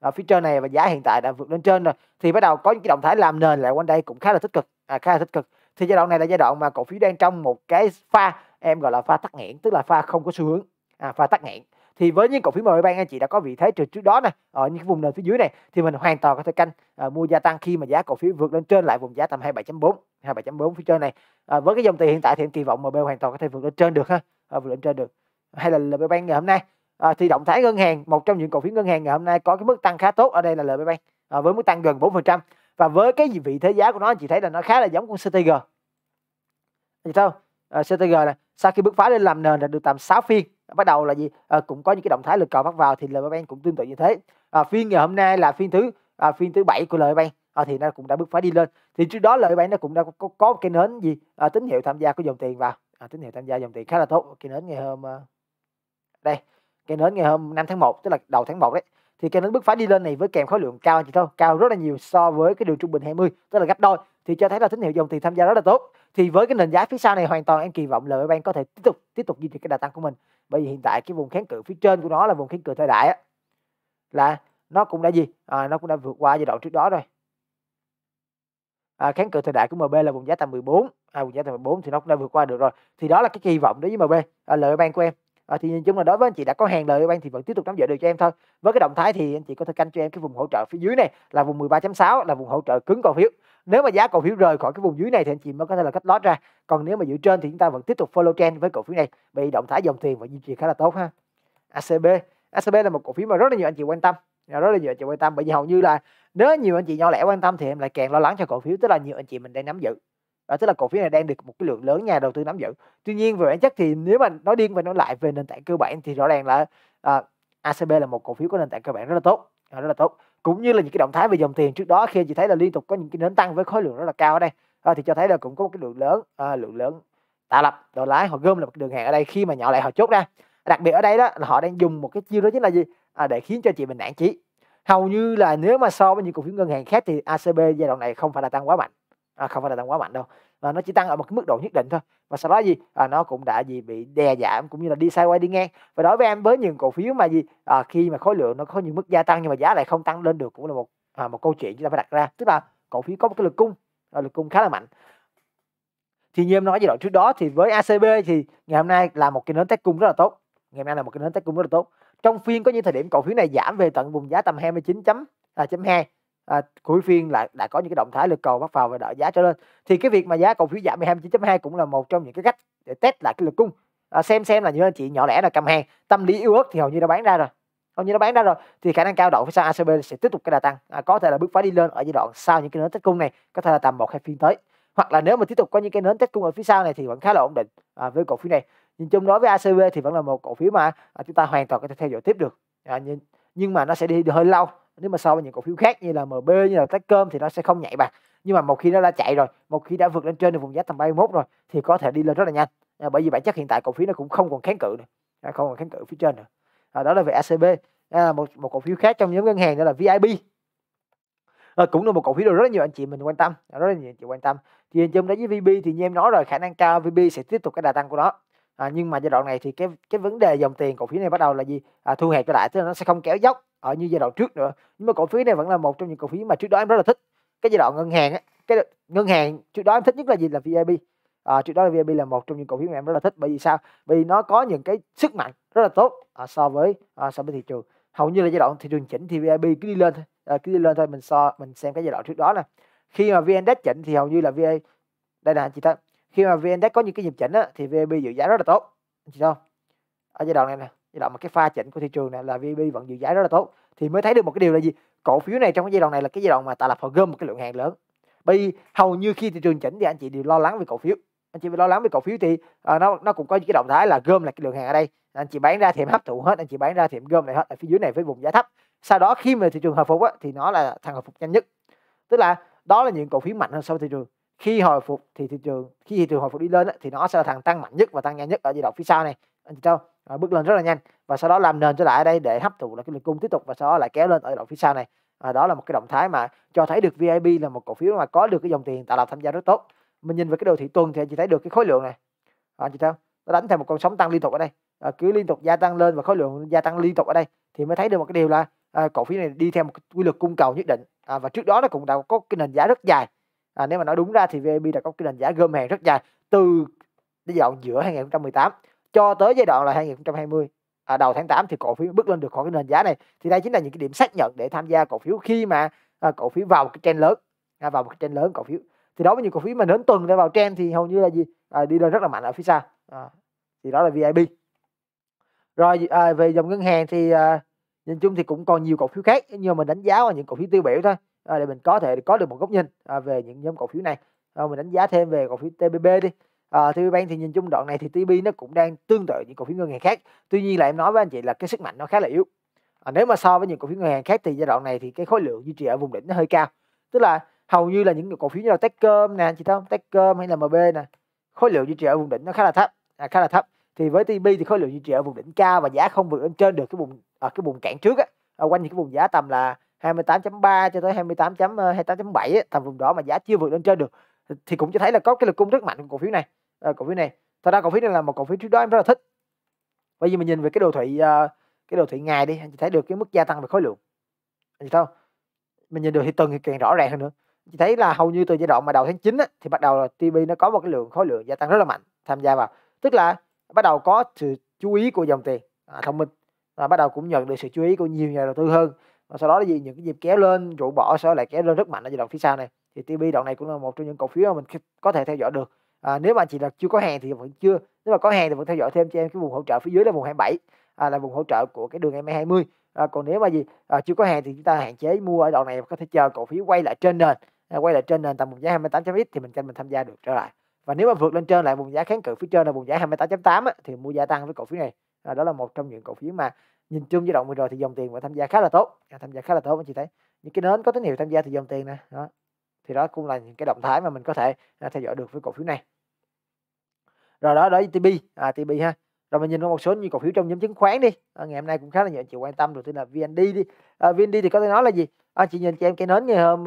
ở phía trên này và giá hiện tại đã vượt lên trên rồi thì bắt đầu có những cái động thái làm nền lại quanh đây cũng khá là tích cực à, khá là tích cực thì giai đoạn này là giai đoạn mà cổ phiếu đang trong một cái pha em gọi là pha tắc nghẽn tức là pha không có xu hướng à, và tắc nghẽn thì với những cổ phiếu MBank anh chị đã có vị thế từ trước đó này ở những vùng nền phía dưới này thì mình hoàn toàn có thể canh à, mua gia tăng khi mà giá cổ phiếu vượt lên trên lại vùng giá tầm 27.4 27.4 phía trên này à, với cái dòng tiền hiện tại thì em kỳ vọng MB hoàn toàn có thể vượt lên trên được ha à, vượt lên trên được hay là LBBank ngày hôm nay à, thì động thái ngân hàng một trong những cổ phiếu ngân hàng ngày hôm nay có cái mức tăng khá tốt ở đây là LBBank à, với mức tăng gần 4% và với cái vị thế giá của nó anh chị thấy là nó khá là giống con CTG anh chị à, CTG này sau khi bước phá lên làm nền là được tầm 6 phiên bắt đầu là gì à, cũng có những cái động thái lực cầu bắt vào thì lời bank cũng tương tự như thế à, phiên ngày hôm nay là phiên thứ à, phiên thứ bảy của lời ban à, thì nó cũng đã bước phá đi lên thì trước đó lời bank nó cũng đã có, có một cái nến gì à, tín hiệu tham gia của dòng tiền vào à, tín hiệu tham gia dòng tiền khá là tốt cái nến ngày hôm đây cái nến ngày hôm 5 tháng 1 tức là đầu tháng 1 đấy thì cái nến bước phá đi lên này với kèm khối lượng cao chị thôi cao rất là nhiều so với cái đường trung bình 20 tức là gấp đôi thì cho thấy là tín hiệu dòng tiền tham gia rất là tốt thì với cái nền giá phía sau này hoàn toàn em kỳ vọng là bank có thể tiếp tục tiếp tục duy trì cái đà tăng của mình bởi vì hiện tại cái vùng kháng cự phía trên của nó là vùng kháng cự thời đại á là nó cũng đã gì à, nó cũng đã vượt qua giai đoạn trước đó rồi à, kháng cự thời đại của MB là vùng giá tầm 14 à, vùng giá tầm 14 thì nó cũng đã vượt qua được rồi thì đó là cái kỳ vọng đối với MB à, lợi ban của em à, thì nhìn chung là đối với anh chị đã có hàng lợi ban thì vẫn tiếp tục nắm giữ được cho em thôi với cái động thái thì anh chị có thể canh cho em cái vùng hỗ trợ phía dưới này là vùng 13.6 là vùng hỗ trợ cứng cổ phiếu nếu mà giá cổ phiếu rời khỏi cái vùng dưới này thì anh chị mới có thể là cách lót ra còn nếu mà giữ trên thì chúng ta vẫn tiếp tục follow trend với cổ phiếu này bị động thái dòng tiền và duy trì khá là tốt ha ACB ACB là một cổ phiếu mà rất là nhiều anh chị quan tâm rất là nhiều anh chị quan tâm bởi vì hầu như là nếu nhiều anh chị nhỏ lẻ quan tâm thì em lại càng lo lắng cho cổ phiếu tức là nhiều anh chị mình đang nắm giữ đó, tức là cổ phiếu này đang được một cái lượng lớn nhà đầu tư nắm giữ tuy nhiên về bản chất thì nếu mà nói điên và nói lại về nền tảng cơ bản thì rõ ràng là à, ờ, ACB là một cổ phiếu có nền tảng cơ bản rất là tốt rất là tốt cũng như là những cái động thái về dòng tiền trước đó khi chị thấy là liên tục có những cái nến tăng với khối lượng rất là cao ở đây à, thì cho thấy là cũng có một cái lượng lớn à, lượng lớn tạo lập đồ lái họ gom là một đường hàng ở đây khi mà nhỏ lại họ chốt ra đặc biệt ở đây đó là họ đang dùng một cái chiêu đó chính là gì à, để khiến cho chị mình nản chí hầu như là nếu mà so với những cổ phiếu ngân hàng khác thì ACB giai đoạn này không phải là tăng quá mạnh à, không phải là tăng quá mạnh đâu và nó chỉ tăng ở một cái mức độ nhất định thôi và sau đó gì à, nó cũng đã gì bị đè giảm cũng như là đi sideways đi ngang và đối với em với những cổ phiếu mà gì à, khi mà khối lượng nó có những mức gia tăng nhưng mà giá lại không tăng lên được cũng là một à, một câu chuyện chúng ta phải đặt ra tức là cổ phiếu có một cái lực cung à, lực cung khá là mạnh thì như em nói giai đoạn trước đó thì với ACB thì ngày hôm nay là một cái nến test cung rất là tốt ngày hôm nay là một cái nến test cung rất là tốt trong phiên có những thời điểm cổ phiếu này giảm về tận vùng giá tầm 29 chấm à, chấm 2 à, cuối phiên lại đã có những cái động thái lực cầu bắt vào và đợi giá trở lên thì cái việc mà giá cổ phiếu giảm 29.2 cũng là một trong những cái cách để test lại cái lực cung à, xem xem là như anh chị nhỏ lẻ là cầm hàng tâm lý yếu ớt thì hầu như đã bán ra rồi hầu như đã bán ra rồi thì khả năng cao độ phía sau ACB sẽ tiếp tục cái đà tăng à, có thể là bước phá đi lên ở giai đoạn sau những cái nến test cung này có thể là tầm một hai phiên tới hoặc là nếu mà tiếp tục có những cái nến test cung ở phía sau này thì vẫn khá là ổn định à, với cổ phiếu này nhìn chung đối với ACB thì vẫn là một cổ phiếu mà à, chúng ta hoàn toàn có thể theo dõi tiếp được à, nhưng, nhưng mà nó sẽ đi hơi lâu nếu mà so với những cổ phiếu khác như là MB như là Techcom thì nó sẽ không nhảy bằng nhưng mà một khi nó đã chạy rồi một khi đã vượt lên trên được vùng giá tầm 31 rồi thì có thể đi lên rất là nhanh à, bởi vì bản chất hiện tại cổ phiếu nó cũng không còn kháng cự nữa à, không còn kháng cự phía trên nữa à, đó là về ACB à, một một cổ phiếu khác trong nhóm ngân hàng đó là VIB à, cũng là một cổ phiếu được rất nhiều anh chị mình quan tâm à, rất là nhiều anh chị quan tâm thì nhìn chung đối với VB thì như em nói rồi khả năng cao VB sẽ tiếp tục cái đà tăng của nó à, nhưng mà giai đoạn này thì cái cái vấn đề dòng tiền cổ phiếu này bắt đầu là gì à, thu hẹp trở lại tức là nó sẽ không kéo dốc ở như giai đoạn trước nữa nhưng mà cổ phiếu này vẫn là một trong những cổ phiếu mà trước đó em rất là thích cái giai đoạn ngân hàng á cái ngân hàng trước đó em thích nhất là gì là VIP à, trước đó là VIP là một trong những cổ phiếu mà em rất là thích bởi vì sao bởi vì nó có những cái sức mạnh rất là tốt à, so với à, so với thị trường hầu như là giai đoạn thị trường chỉnh thì VIP cứ đi lên thôi à, cứ đi lên thôi mình so mình xem cái giai đoạn trước đó nè khi mà VN chỉnh thì hầu như là VA đây là anh chị ta khi mà VN có những cái nhịp chỉnh á, thì VIP giữ giá rất là tốt anh chị không ở giai đoạn này nè giai đoạn mà cái pha chỉnh của thị trường này là VB vẫn giữ giá rất là tốt thì mới thấy được một cái điều là gì cổ phiếu này trong cái giai đoạn này là cái giai đoạn mà tạo Lập họ gom một cái lượng hàng lớn bởi hầu như khi thị trường chỉnh thì anh chị đều lo lắng về cổ phiếu anh chị lo lắng về cổ phiếu thì uh, nó nó cũng có những cái động thái là gom lại cái lượng hàng ở đây anh chị bán ra thì em hấp thụ hết anh chị bán ra thì em gom lại hết ở phía dưới này với vùng giá thấp sau đó khi mà thị trường hồi phục á, thì nó là thằng hồi phục nhanh nhất tức là đó là những cổ phiếu mạnh hơn so với thị trường khi hồi phục thì thị trường khi thị trường hồi phục đi lên á, thì nó sẽ là thằng tăng mạnh nhất và tăng nhanh nhất ở giai đoạn phía sau này anh chị trâu à, bước lên rất là nhanh và sau đó làm nền trở lại ở đây để hấp thụ lại cái lực cung tiếp tục và sau đó lại kéo lên ở đoạn phía sau này à, đó là một cái động thái mà cho thấy được VIP là một cổ phiếu mà có được cái dòng tiền tạo lập tham gia rất tốt mình nhìn về cái đồ thị tuần thì anh chị thấy được cái khối lượng này à, anh chị thấy nó đánh theo một con sóng tăng liên tục ở đây à, cứ liên tục gia tăng lên và khối lượng gia tăng liên tục ở đây thì mới thấy được một cái điều là à, cổ phiếu này đi theo một quy luật cung cầu nhất định à, và trước đó nó cũng đã có cái nền giá rất dài à, nếu mà nói đúng ra thì VIP đã có cái nền giá gom hàng rất dài từ giai đoạn giữa 2018 cho tới giai đoạn là 2020 à, đầu tháng 8 thì cổ phiếu bước lên được khỏi cái nền giá này thì đây chính là những cái điểm xác nhận để tham gia cổ phiếu khi mà à, cổ phiếu vào cái trend lớn à, vào một cái trend lớn cổ phiếu thì đối với những cổ phiếu mà đến tuần để vào trend thì hầu như là gì à, đi lên rất là mạnh ở phía sau à, thì đó là VIP rồi à, về dòng ngân hàng thì à, nhìn chung thì cũng còn nhiều cổ phiếu khác nhưng mà mình đánh giá vào những cổ phiếu tiêu biểu thôi à, để mình có thể có được một góc nhìn à, về những nhóm cổ phiếu này rồi mình đánh giá thêm về cổ phiếu TBB đi à, TP Bank thì nhìn chung đoạn này thì TB nó cũng đang tương tự những cổ phiếu ngân hàng khác tuy nhiên là em nói với anh chị là cái sức mạnh nó khá là yếu à, nếu mà so với những cổ phiếu ngân hàng khác thì giai đoạn này thì cái khối lượng duy trì ở vùng đỉnh nó hơi cao tức là hầu như là những cổ phiếu như là Techcom nè anh chị thấy không Techcom hay là MB nè khối lượng duy trì ở vùng đỉnh nó khá là thấp à, khá là thấp thì với TB thì khối lượng duy trì ở vùng đỉnh cao và giá không vượt lên trên được cái vùng à, cái vùng cản trước á à, quanh những cái vùng giá tầm là 28.3 cho tới 28 28.7 tầm vùng đó mà giá chưa vượt lên trên được thì cũng cho thấy là có cái lực cung rất mạnh của cổ phiếu này Ờ, cổ phiếu này thật ra cổ phiếu này là một cổ phiếu trước đó em rất là thích bởi vì mình nhìn về cái đồ thị uh, cái đồ thị ngày đi anh chị thấy được cái mức gia tăng về khối lượng anh chị thấy không mình nhìn đồ thị tuần thì càng rõ ràng hơn nữa anh chị thấy là hầu như từ giai đoạn mà đầu tháng 9 á, thì bắt đầu là TB nó có một cái lượng khối lượng gia tăng rất là mạnh tham gia vào tức là bắt đầu có sự chú ý của dòng tiền à, thông minh và bắt đầu cũng nhận được sự chú ý của nhiều nhà đầu tư hơn và sau đó là gì những cái dịp kéo lên rũ bỏ sau lại kéo lên rất mạnh ở giai đoạn phía sau này thì TB đoạn này cũng là một trong những cổ phiếu mà mình có thể theo dõi được à, nếu mà chị là chưa có hàng thì vẫn chưa nếu mà có hàng thì vẫn theo dõi thêm cho em cái vùng hỗ trợ phía dưới là vùng 27 à, là vùng hỗ trợ của cái đường em 20 à, còn nếu mà gì à, chưa có hàng thì chúng ta hạn chế mua ở đoạn này có thể chờ cổ phiếu quay lại trên nền à, quay lại trên nền tầm vùng giá 28.x thì mình cho mình tham gia được trở lại và nếu mà vượt lên trên lại vùng giá kháng cự phía trên là vùng giá 28.8 thì mua gia tăng với cổ phiếu này à, đó là một trong những cổ phiếu mà nhìn chung giai đoạn vừa rồi thì dòng tiền vẫn tham gia khá là tốt à, tham gia khá là tốt anh chị thấy những cái nến có tín hiệu tham gia thì dòng tiền nè đó thì đó cũng là những cái động thái mà mình có thể à, theo dõi được với cổ phiếu này rồi đó đó TB à, TB ha rồi mình nhìn vào một số như cổ phiếu trong nhóm chứng khoán đi à, ngày hôm nay cũng khá là nhiều anh chị quan tâm rồi tên là VND đi à, VND thì có thể nói là gì à, chị nhìn cho em cái nến ngày hôm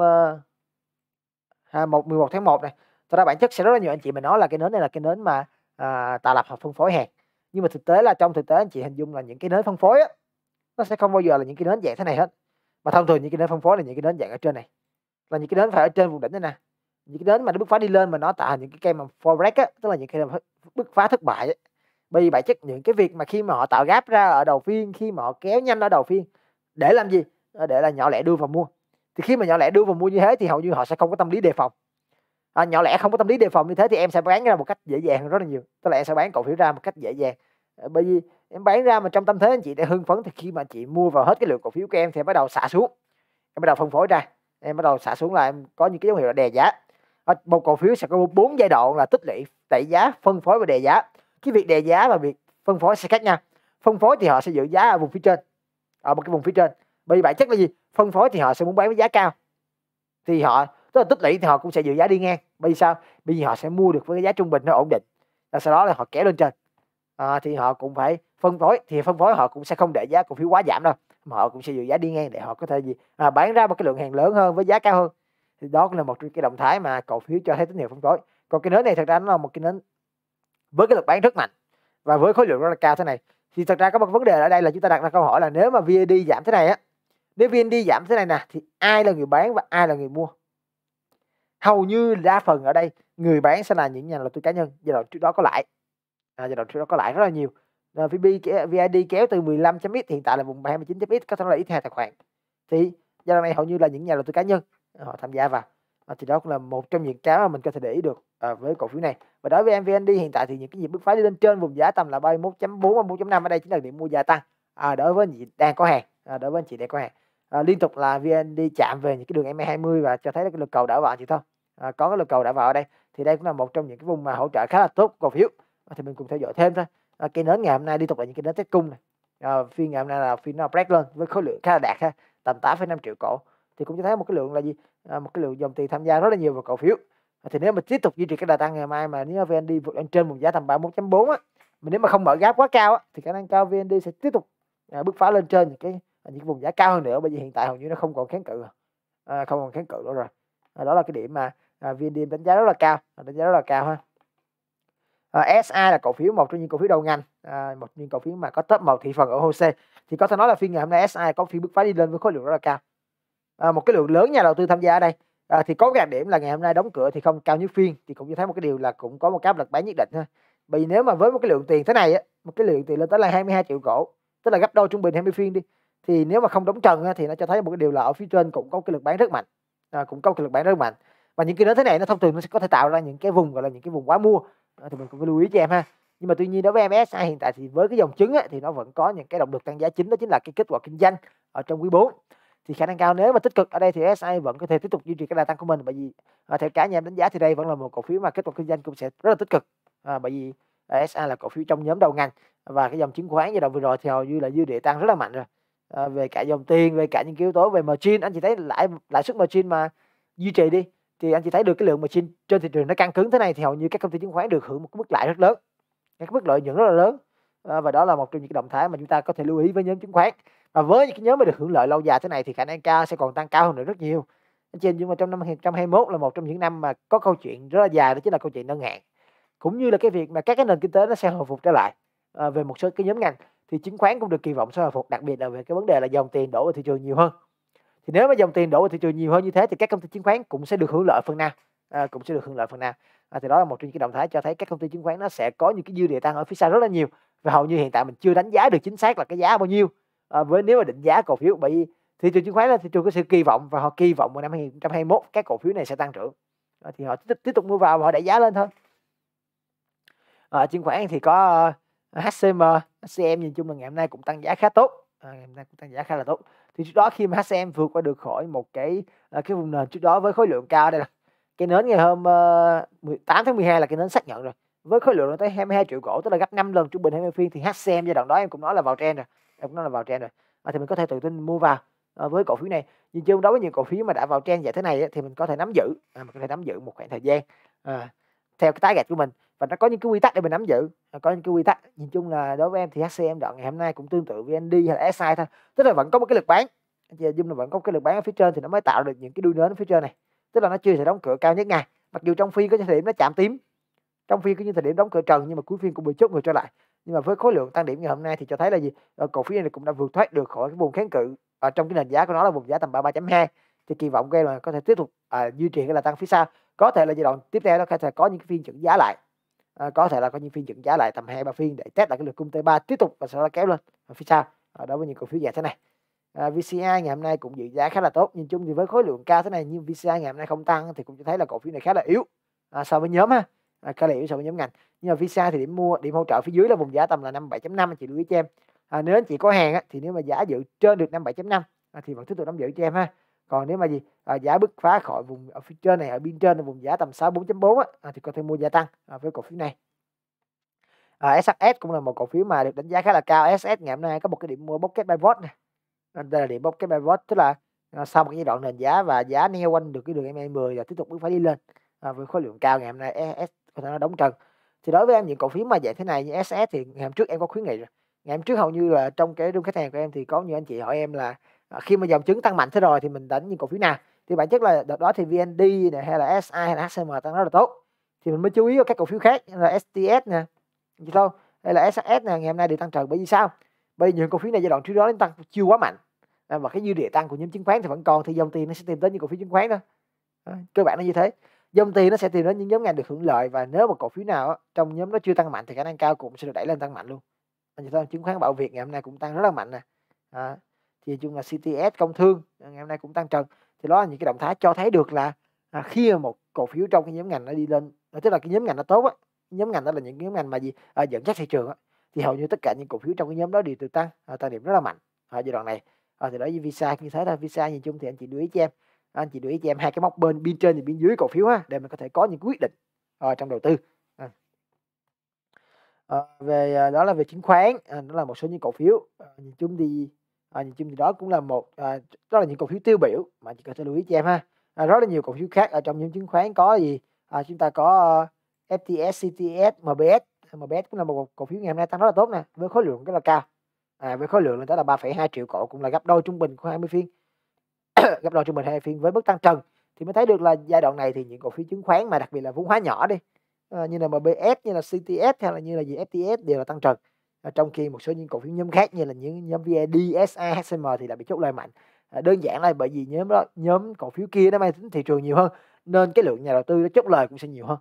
à, 1, 11 tháng 1 này thật ra bản chất sẽ rất là nhiều anh chị mình nói là cái nến này là cái nến mà à, tạo lập hoặc phân phối hàng nhưng mà thực tế là trong thực tế anh chị hình dung là những cái nến phân phối á, nó sẽ không bao giờ là những cái nến dạng thế này hết mà thông thường những cái nến phân phối là những cái nến dạng ở trên này là những cái nến phải ở trên vùng đỉnh đây nè những cái nến mà nó bứt phá đi lên mà nó tạo những cái cây mà forex á tức là những cái bứt phá thất bại ấy. bởi vì bản chất những cái việc mà khi mà họ tạo gáp ra ở đầu phiên khi mà họ kéo nhanh ở đầu phiên để làm gì ờ, để là nhỏ lẻ đưa vào mua thì khi mà nhỏ lẻ đưa vào mua như thế thì hầu như họ sẽ không có tâm lý đề phòng à, nhỏ lẻ không có tâm lý đề phòng như thế thì em sẽ bán ra một cách dễ dàng rất là nhiều tức là em sẽ bán cổ phiếu ra một cách dễ dàng ờ, bởi vì em bán ra mà trong tâm thế anh chị đã hưng phấn thì khi mà chị mua vào hết cái lượng cổ phiếu của em thì bắt đầu xả xuống em bắt đầu phân phối ra em bắt đầu xả xuống là em có những cái dấu hiệu là đè giá ờ, một cổ phiếu sẽ có bốn giai đoạn là tích lũy đẩy giá phân phối và đè giá cái việc đè giá và việc phân phối sẽ khác nhau phân phối thì họ sẽ giữ giá ở vùng phía trên ở một cái vùng phía trên bởi vì bản chất là gì phân phối thì họ sẽ muốn bán với giá cao thì họ tức là tích lũy thì họ cũng sẽ giữ giá đi ngang bởi vì sao bởi vì họ sẽ mua được với cái giá trung bình nó ổn định và sau đó là họ kéo lên trên à, thì họ cũng phải phân phối thì phân phối họ cũng sẽ không để giá cổ phiếu quá giảm đâu mà họ cũng sẽ dự giá đi ngang để họ có thể gì à, bán ra một cái lượng hàng lớn hơn với giá cao hơn thì đó cũng là một cái động thái mà cổ phiếu cho thấy tín hiệu phân phối còn cái nến này thật ra nó là một cái nến với cái lực bán rất mạnh và với khối lượng rất là cao thế này thì thật ra có một vấn đề ở đây là chúng ta đặt ra câu hỏi là nếu mà VND giảm thế này á nếu VND giảm thế này nè thì ai là người bán và ai là người mua hầu như đa phần ở đây người bán sẽ là những nhà đầu tư cá nhân giai đoạn trước đó có lãi à, giai đoạn trước đó có lãi rất là nhiều rồi VP VID kéo từ 15.x hiện tại là vùng 29.x có thể là x2 tài khoản thì giai đoạn này hầu như là những nhà đầu tư cá nhân họ tham gia vào à, thì đó cũng là một trong những cái mà mình có thể để ý được à, với cổ phiếu này và đối với MVND hiện tại thì những cái nhịp bứt phá đi lên trên vùng giá tầm là 31.4 4.5 ở đây chính là điểm mua gia tăng à, đối với anh chị đang có hàng à, đối với anh chị đang có hàng à, liên tục là VND chạm về những cái đường MA e 20 và cho thấy là cái lực cầu đã vào chị thôi à, có cái lực cầu đã vào ở đây thì đây cũng là một trong những cái vùng mà hỗ trợ khá là tốt cổ phiếu à, thì mình cùng theo dõi thêm thôi à, cây nến ngày hôm nay đi tục là những cây nến test cung này à, phiên ngày hôm nay là phiên nó à, break lên với khối lượng khá là đạt ha tầm 8,5 triệu cổ thì cũng cho thấy một cái lượng là gì à, một cái lượng dòng tiền tham gia rất là nhiều vào cổ phiếu à, thì nếu mà tiếp tục duy trì cái đà tăng ngày mai mà nếu VN đi vượt lên trên vùng giá tầm 31.4 á mà nếu mà không mở gáp quá cao á, thì khả năng cao vn sẽ tiếp tục à, bứt phá lên trên những cái à, những vùng giá cao hơn nữa bởi vì hiện tại hầu như nó không còn kháng cự à, không còn kháng cự nữa rồi à, đó là cái điểm mà à, VND đánh giá rất là cao đánh giá rất là cao ha à, ờ, SA là cổ phiếu một trong những cổ phiếu đầu ngành à, một những cổ phiếu mà có top một thị phần ở HOSE thì có thể nói là phiên ngày hôm nay SA có phiên bứt phá đi lên với khối lượng rất là cao à, một cái lượng lớn nhà đầu tư tham gia ở đây à, thì có cái đặc điểm là ngày hôm nay đóng cửa thì không cao nhất phiên thì cũng như thấy một cái điều là cũng có một cái áp lực bán nhất định thôi bởi vì nếu mà với một cái lượng tiền thế này á, một cái lượng tiền lên tới là 22 triệu cổ tức là gấp đôi trung bình 20 phiên đi thì nếu mà không đóng trần thì nó cho thấy một cái điều là ở phía trên cũng có cái lực bán rất mạnh à, cũng có cái lực bán rất mạnh và những cái đó thế này nó thông thường nó sẽ có thể tạo ra những cái vùng gọi là những cái vùng quá mua thì mình cũng phải lưu ý cho em ha nhưng mà tuy nhiên đối với MSCI hiện tại thì với cái dòng chứng ấy, thì nó vẫn có những cái động lực tăng giá chính đó chính là cái kết quả kinh doanh ở trong quý 4 thì khả năng cao nếu mà tích cực ở đây thì SI vẫn có thể tiếp tục duy trì cái đà tăng của mình bởi vì à, theo cá nhân em đánh giá thì đây vẫn là một cổ phiếu mà kết quả kinh doanh cũng sẽ rất là tích cực à, bởi vì SI là cổ phiếu trong nhóm đầu ngành và cái dòng chứng khoán giai đoạn vừa rồi thì hầu như là dư địa tăng rất là mạnh rồi à, về cả dòng tiền về cả những yếu tố về margin anh chị thấy lãi lãi suất margin mà duy trì đi thì anh chị thấy được cái lượng mà xin trên thị trường nó căng cứng thế này thì hầu như các công ty chứng khoán được hưởng một cái mức lãi rất lớn các mức lợi nhuận rất là lớn à, và đó là một trong những cái động thái mà chúng ta có thể lưu ý với nhóm chứng khoán và với những cái nhóm mà được hưởng lợi lâu dài thế này thì khả năng cao sẽ còn tăng cao hơn nữa rất nhiều anh chị nhưng mà trong năm 2021 là một trong những năm mà có câu chuyện rất là dài đó chính là câu chuyện nâng hạn cũng như là cái việc mà các cái nền kinh tế nó sẽ hồi phục trở lại à, về một số cái nhóm ngành thì chứng khoán cũng được kỳ vọng sẽ hồi phục đặc biệt là về cái vấn đề là dòng tiền đổ vào thị trường nhiều hơn thì nếu mà dòng tiền đổ vào thị trường nhiều hơn như thế thì các công ty chứng khoán cũng sẽ được hưởng lợi phần nào à, cũng sẽ được hưởng lợi phần nào à, thì đó là một trong những cái động thái cho thấy các công ty chứng khoán nó sẽ có những cái dư địa tăng ở phía sau rất là nhiều và hầu như hiện tại mình chưa đánh giá được chính xác là cái giá bao nhiêu à, với nếu mà định giá cổ phiếu bị thị trường chứng khoán là thị trường có sự kỳ vọng và họ kỳ vọng vào năm 2021 các cổ phiếu này sẽ tăng trưởng à, thì họ tiếp tục mua vào và họ đẩy giá lên thôi à, chứng khoán thì có uh, ờ, HCM HCM nhìn chung là ngày hôm nay cũng tăng giá khá tốt à, ngày hôm nay cũng tăng giá khá là tốt thì trước đó khi mà HCM vượt qua được khỏi một cái à, cái vùng nền trước đó với khối lượng cao đây là cái nến ngày hôm 18 ờ, tháng 12 là cái nến xác nhận rồi với khối lượng nó tới 22 triệu cổ tức là gấp 5 lần trung bình 20 phiên thì HCM giai đoạn đó em cũng nói là vào trend rồi em cũng nói là vào trend rồi à, thì mình có thể tự tin mua vào à, với cổ phiếu này nhưng chung đối với những cổ phiếu mà đã vào trend giải thế này thì mình có thể nắm giữ à, mình có thể nắm giữ một khoảng thời gian à, theo cái tái gạch của mình và nó có những cái quy tắc để mình nắm giữ nó có những cái quy tắc nhìn chung là đối với em thì HCM đoạn ngày hôm nay cũng tương tự với ND hay là SI thôi tức là vẫn có một cái lực bán giờ dung là vẫn có cái lực bán ở phía trên thì nó mới tạo được những cái đuôi nến ở phía trên này tức là nó chưa thể đóng cửa cao nhất ngày mặc dù trong phiên có thời điểm nó chạm tím trong phiên có những thời điểm đóng cửa trần nhưng mà cuối phiên cũng bị chốt người trở lại nhưng mà với khối lượng tăng điểm ngày hôm nay thì cho thấy là gì ờ, cổ phiếu này cũng đã vượt thoát được khỏi cái vùng kháng cự ở trong cái nền giá của nó là vùng giá tầm 33.2 thì kỳ vọng của em là có thể tiếp tục à, duy trì cái là tăng phía sau có thể là giai đoạn tiếp theo nó có thể có những cái phiên chững giá lại à, có thể là có những phiên dựng giá lại tầm hai ba phiên để test lại cái lực cung T3 tiếp tục và sau đó kéo lên ở phía sau à, đối với những cổ phiếu dài thế này à, VCI ngày hôm nay cũng dự giá khá là tốt nhìn chung thì với khối lượng cao thế này nhưng VCI ngày hôm nay không tăng thì cũng cho thấy là cổ phiếu này khá là yếu à, so với nhóm ha à, khá là yếu so với nhóm ngành nhưng mà VCI thì điểm mua điểm hỗ trợ phía dưới là vùng giá tầm là 57.5 chị lưu ý cho em à, nếu anh chị có hàng á, thì nếu mà giá dự trên được 57.5 à, thì vẫn tiếp tục nắm giữ cho em ha còn nếu mà gì à, giá bứt phá khỏi vùng ở phía trên này ở biên trên là vùng giá tầm 64 4.4 á à, thì có thể mua gia tăng à, với cổ phiếu này à, SHS cũng là một cổ phiếu mà được đánh giá khá là cao SS ngày hôm nay có một cái điểm mua bốc kết by vote này đây là điểm bốc kết by vote tức là à, sau một giai đoạn nền giá và giá neo quanh được cái đường MA 10 và tiếp tục bước phá đi lên à, với khối lượng cao ngày hôm nay SS có thể nó đóng trần thì đối với em những cổ phiếu mà dạng thế này như SS thì ngày hôm trước em có khuyến nghị rồi ngày hôm trước hầu như là trong cái room khách hàng của em thì có nhiều anh chị hỏi em là Ờ, khi mà dòng chứng tăng mạnh thế rồi thì mình đánh những cổ phiếu nào thì bản chất là đợt đó thì VND này hay là SI hay là HCM tăng rất là tốt thì mình mới chú ý vào các cổ phiếu khác như là STS nè gì thôi hay là SHS nè ngày hôm nay đều tăng trần bởi vì sao bởi vì những cổ phiếu này giai đoạn trước đó nó tăng chưa quá mạnh và cái dư địa tăng của nhóm chứng khoán thì vẫn còn thì dòng tiền nó sẽ tìm tới những cổ phiếu chứng khoán thôi cơ bản là như thế dòng tiền nó sẽ tìm đến những nhóm ngành được hưởng lợi và nếu một cổ phiếu nào trong nhóm nó chưa tăng mạnh thì khả năng cao cũng sẽ được đẩy lên tăng mạnh luôn như thôi chứng khoán bảo việt ngày hôm nay cũng tăng rất là mạnh nè à, thì chung là CTS công thương ngày hôm nay cũng tăng trần thì đó là những cái động thái cho thấy được là à, khi mà một cổ phiếu trong cái nhóm ngành nó đi lên à, tức là cái nhóm ngành nó tốt á nhóm ngành đó là những nhóm ngành mà gì à, dẫn dắt thị trường á thì hầu như tất cả những cổ phiếu trong cái nhóm đó đều từ tăng à, tăng điểm rất là mạnh ở à, giai đoạn này à, thì đó với visa như thế là visa nhìn chung thì anh chị lưu ý cho em anh chị lưu ý cho em hai cái móc bên bên trên và bên dưới cổ phiếu á để mình có thể có những quyết định à, trong đầu tư à. À, về à, đó là về chứng khoán à, đó là một số những cổ phiếu à, nhìn chung thì à, nhìn chung thì đó cũng là một à, đó là những cổ phiếu tiêu biểu mà chị cần sẽ lưu ý cho em ha à, rất là nhiều cổ phiếu khác ở trong những chứng khoán có gì à, chúng ta có uh, ờ, FTS, CTS, MBS MBS cũng là một cổ phiếu ngày hôm nay tăng rất là tốt nè với khối lượng rất là cao à, với khối lượng lên tới là 3,2 triệu cổ cũng là gấp đôi trung bình của 20 phiên gấp đôi trung bình 20 phiên với mức tăng trần thì mới thấy được là giai đoạn này thì những cổ phiếu chứng khoán mà đặc biệt là vốn hóa nhỏ đi à, như là MBS như là CTS hay là như là gì FTS đều là tăng trần Ờ, trong khi một số những cổ phiếu nhóm khác như là những nhóm VIDSA, HCM thì đã bị chốt lời mạnh ờ, đơn giản là bởi vì nhóm đó nhóm cổ phiếu kia nó mang tính thị trường nhiều hơn nên cái lượng nhà đầu tư nó chốt lời cũng sẽ nhiều hơn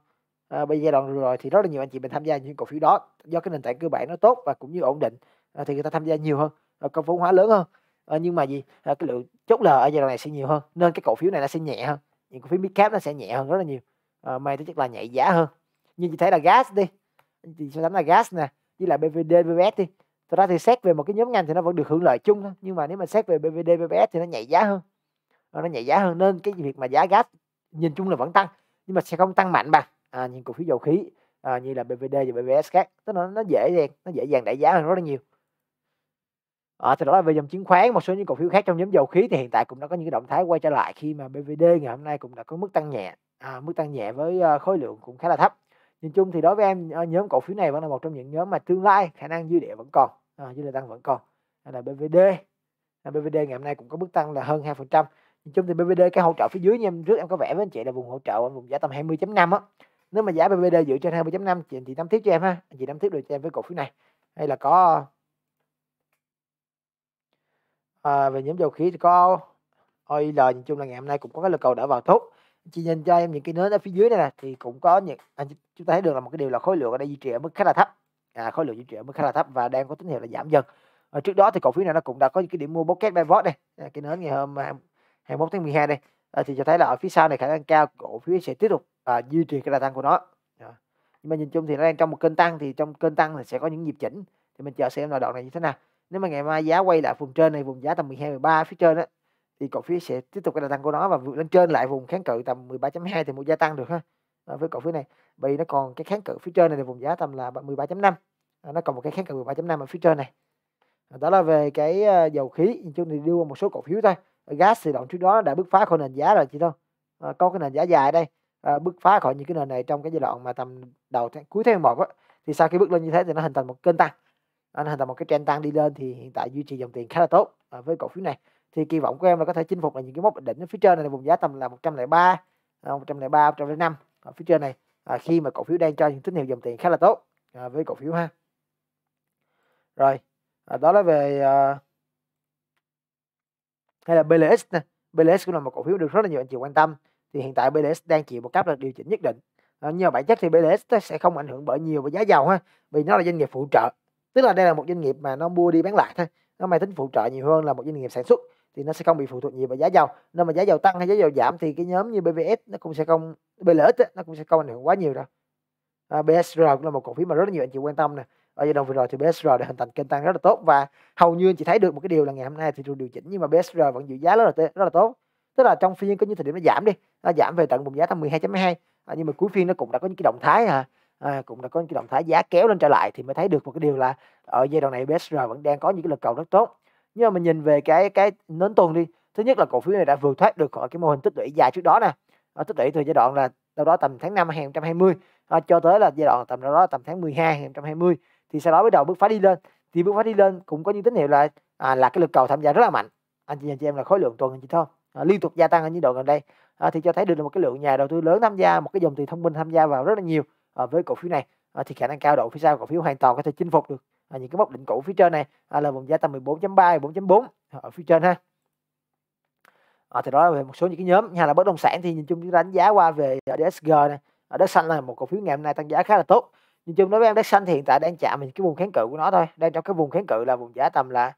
à, bây giai đoạn rồi, thì rất là nhiều anh chị mình tham gia những cổ phiếu đó do cái nền tảng cơ bản nó tốt và cũng như ổn định à, thì người ta tham gia nhiều hơn à, công vốn hóa lớn hơn à, nhưng mà gì à, cái lượng chốt lời ở giai đoạn này sẽ nhiều hơn nên cái cổ phiếu này nó sẽ nhẹ hơn những cổ phiếu mid cap nó sẽ nhẹ hơn rất là nhiều à, may tính chất là nhạy giá hơn nhưng chị thấy là gas đi chị so sánh là gas nè với lại BVD BBS đi thật ra thì xét về một cái nhóm ngành thì nó vẫn được hưởng lợi chung thôi nhưng mà nếu mà xét về BVD BBS thì nó nhạy giá hơn ờ, nó nhạy giá hơn nên cái việc mà giá gas nhìn chung là vẫn tăng nhưng mà sẽ không tăng mạnh bằng à, những cổ phiếu dầu khí à, như là BVD và BVS khác tức là nó dễ dàng nó dễ dàng đẩy giá hơn rất là nhiều À, thì đó là về dòng chứng khoán một số những cổ phiếu khác trong nhóm dầu khí thì hiện tại cũng đã có những cái động thái quay trở lại khi mà BVD ngày hôm nay cũng đã có mức tăng nhẹ à, mức tăng nhẹ với ờ, khối lượng cũng khá là thấp nhìn chung thì đối với em ờ, nhóm cổ phiếu này vẫn là một trong những nhóm mà tương lai khả năng dư địa vẫn còn à, dư địa tăng vẫn còn Đây là BVD à, BVD ngày hôm nay cũng có bước tăng là hơn 2% nhìn chung thì BVD cái hỗ trợ phía dưới như em trước em có vẽ với anh chị là vùng hỗ trợ vùng giá tầm 20.5 á nếu mà giá BVD giữ trên 20.5 chị chị nắm tiếp cho em ha chị nắm tiếp được cho em với cổ phiếu này hay là có à, về nhóm dầu khí thì có OIL nhìn chung là ngày hôm nay cũng có cái lực cầu đã vào tốt chị nhìn cho em những cái nến ở phía dưới này nè thì cũng có những anh à, chúng ta thấy được là một cái điều là khối lượng ở đây duy trì ở mức khá là thấp à, khối lượng duy trì ở mức khá là thấp và đang có tín hiệu là giảm dần ở ờ, trước đó thì cổ phiếu này nó cũng đã có những cái điểm mua bốc két đai vót đây à, cái nến ngày hôm 21 à, tháng 12 đây à, thì cho thấy là ở phía sau này khả năng cao cổ phiếu sẽ tiếp tục à, duy trì cái đà tăng của nó à. nhưng mà nhìn chung thì nó đang trong một kênh tăng thì trong kênh tăng thì sẽ có những nhịp chỉnh thì mình chờ xem là đoạn này như thế nào nếu mà ngày mai giá quay lại vùng trên này vùng giá tầm 12 13 phía trên đó thì cổ phiếu sẽ tiếp tục cái đà tăng của nó và vượt lên trên lại vùng kháng cự tầm 13.2 thì mua gia tăng được ha à, với cổ phiếu này bởi vì nó còn cái kháng cự phía trên này là vùng giá tầm là 13.5 à, nó còn một cái kháng cự 13.5 ở phía trên này à, đó là về cái à, dầu khí chung thì đưa một số cổ phiếu thôi gas thì đoạn trước đó đã bứt phá khỏi nền giá rồi chị thôi à, có cái nền giá dài đây à, bứt phá khỏi những cái nền này trong cái giai đoạn mà tầm đầu tháng, cuối tháng một á thì sau khi bước lên như thế thì nó hình thành một kênh tăng à, nó hình thành một cái trend tăng đi lên thì hiện tại duy trì dòng tiền khá là tốt à, với cổ phiếu này thì kỳ vọng của em là có thể chinh phục là những cái mốc đỉnh phía trên này là vùng giá tầm là 103 103 105 ở phía trên này à, khi mà cổ phiếu đang cho những tín hiệu dòng tiền khá là tốt à, với cổ phiếu ha rồi à, đó là về à, hay là BLX nè BLX cũng là một cổ phiếu được rất là nhiều anh chị quan tâm thì hiện tại BLS đang chịu một cấp là điều chỉnh nhất định à, nhưng mà bản chất thì BLS sẽ không ảnh hưởng bởi nhiều về giá dầu ha vì nó là doanh nghiệp phụ trợ tức là đây là một doanh nghiệp mà nó mua đi bán lại thôi nó mang tính phụ trợ nhiều hơn là một doanh nghiệp sản xuất thì nó sẽ không bị phụ thuộc nhiều vào giá dầu nên mà giá dầu tăng hay giá dầu giảm thì cái nhóm như BVS nó cũng sẽ không BLS nó cũng sẽ không ảnh hưởng quá nhiều đâu à, BSR cũng là một cổ phiếu mà rất nhiều anh chị quan tâm nè ở giai đoạn vừa rồi thì BSR đã hình thành kênh tăng rất là tốt và hầu như anh chị thấy được một cái điều là ngày hôm nay thị trường điều chỉnh nhưng mà BSR vẫn giữ giá rất là rất là tốt tức là trong phiên có những thời điểm nó giảm đi nó giảm về tận vùng giá tầm 12.2 à, nhưng mà cuối phiên nó cũng đã có những cái động thái hả à, à, cũng đã có những cái động thái giá kéo lên trở lại thì mới thấy được một cái điều là ở giai đoạn này BSR vẫn đang có những cái lực cầu rất tốt nhưng mà mình nhìn về cái cái nến tuần đi thứ nhất là cổ phiếu này đã vượt thoát được khỏi cái mô hình tích lũy dài trước đó nè à, tích lũy từ giai đoạn là đâu đó tầm tháng 5 2020 à, cho tới là giai đoạn tầm đâu đó tầm tháng 12 2020 thì sau đó bắt đầu bước phá đi lên thì bước phá đi lên cũng có những tín hiệu là à, là cái lực cầu tham gia rất là mạnh anh chị nhìn chị em là khối lượng tuần anh chị thôi à, ờ, liên tục gia tăng ở những độ gần đây à, thì cho thấy được là một cái lượng nhà đầu tư lớn tham gia một cái dòng tiền thông minh tham gia vào rất là nhiều à, với cổ phiếu này à, thì khả năng cao độ phía sau cổ phiếu hoàn toàn có thể chinh phục được à, những cái mốc định cũ phía trên này à, là vùng giá tầm 14.3 14.4 ở phía trên ha à, thì đó là về một số những cái nhóm nhà là bất động sản thì nhìn chung chúng ta đánh giá qua về DSG này ở đất xanh là một cổ phiếu ngày hôm nay tăng giá khá là tốt nhìn chung đối với em đất xanh thì hiện tại đang chạm những cái vùng kháng cự của nó thôi đang trong cái vùng kháng cự là vùng giá tầm là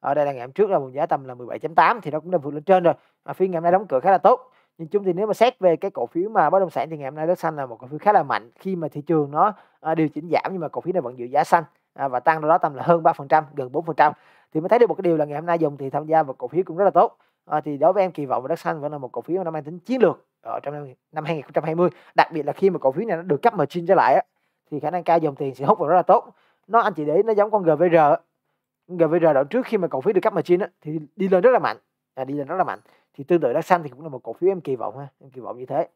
ở đây là ngày hôm trước là vùng giá tầm là 17.8 thì nó cũng đã vượt lên trên rồi à, phiên ngày hôm nay đóng cửa khá là tốt nhìn chung thì nếu mà xét về cái cổ phiếu mà bất động sản thì ngày hôm nay đất xanh là một cổ phiếu khá là mạnh khi mà thị trường nó à, điều chỉnh giảm nhưng mà cổ phiếu này vẫn giữ giá xanh À, và tăng đâu đó tầm là hơn 3% gần 4% ừ. thì mới thấy được một cái điều là ngày hôm nay dùng thì tham gia vào cổ phiếu cũng rất là tốt à, thì đối với em kỳ vọng vào đất xanh vẫn là một cổ phiếu năm mang tính chiến lược ở trong năm, năm 2020 đặc biệt là khi mà cổ phiếu này nó được cấp margin trở lại á, thì khả năng cao dòng tiền sẽ hút vào rất là tốt nó anh chị để nó giống con GVR GVR đoạn trước khi mà cổ phiếu được cấp margin á, thì đi lên rất là mạnh à, đi lên rất là mạnh thì tương tự đất xanh thì cũng là một cổ phiếu em kỳ vọng ha em kỳ vọng như thế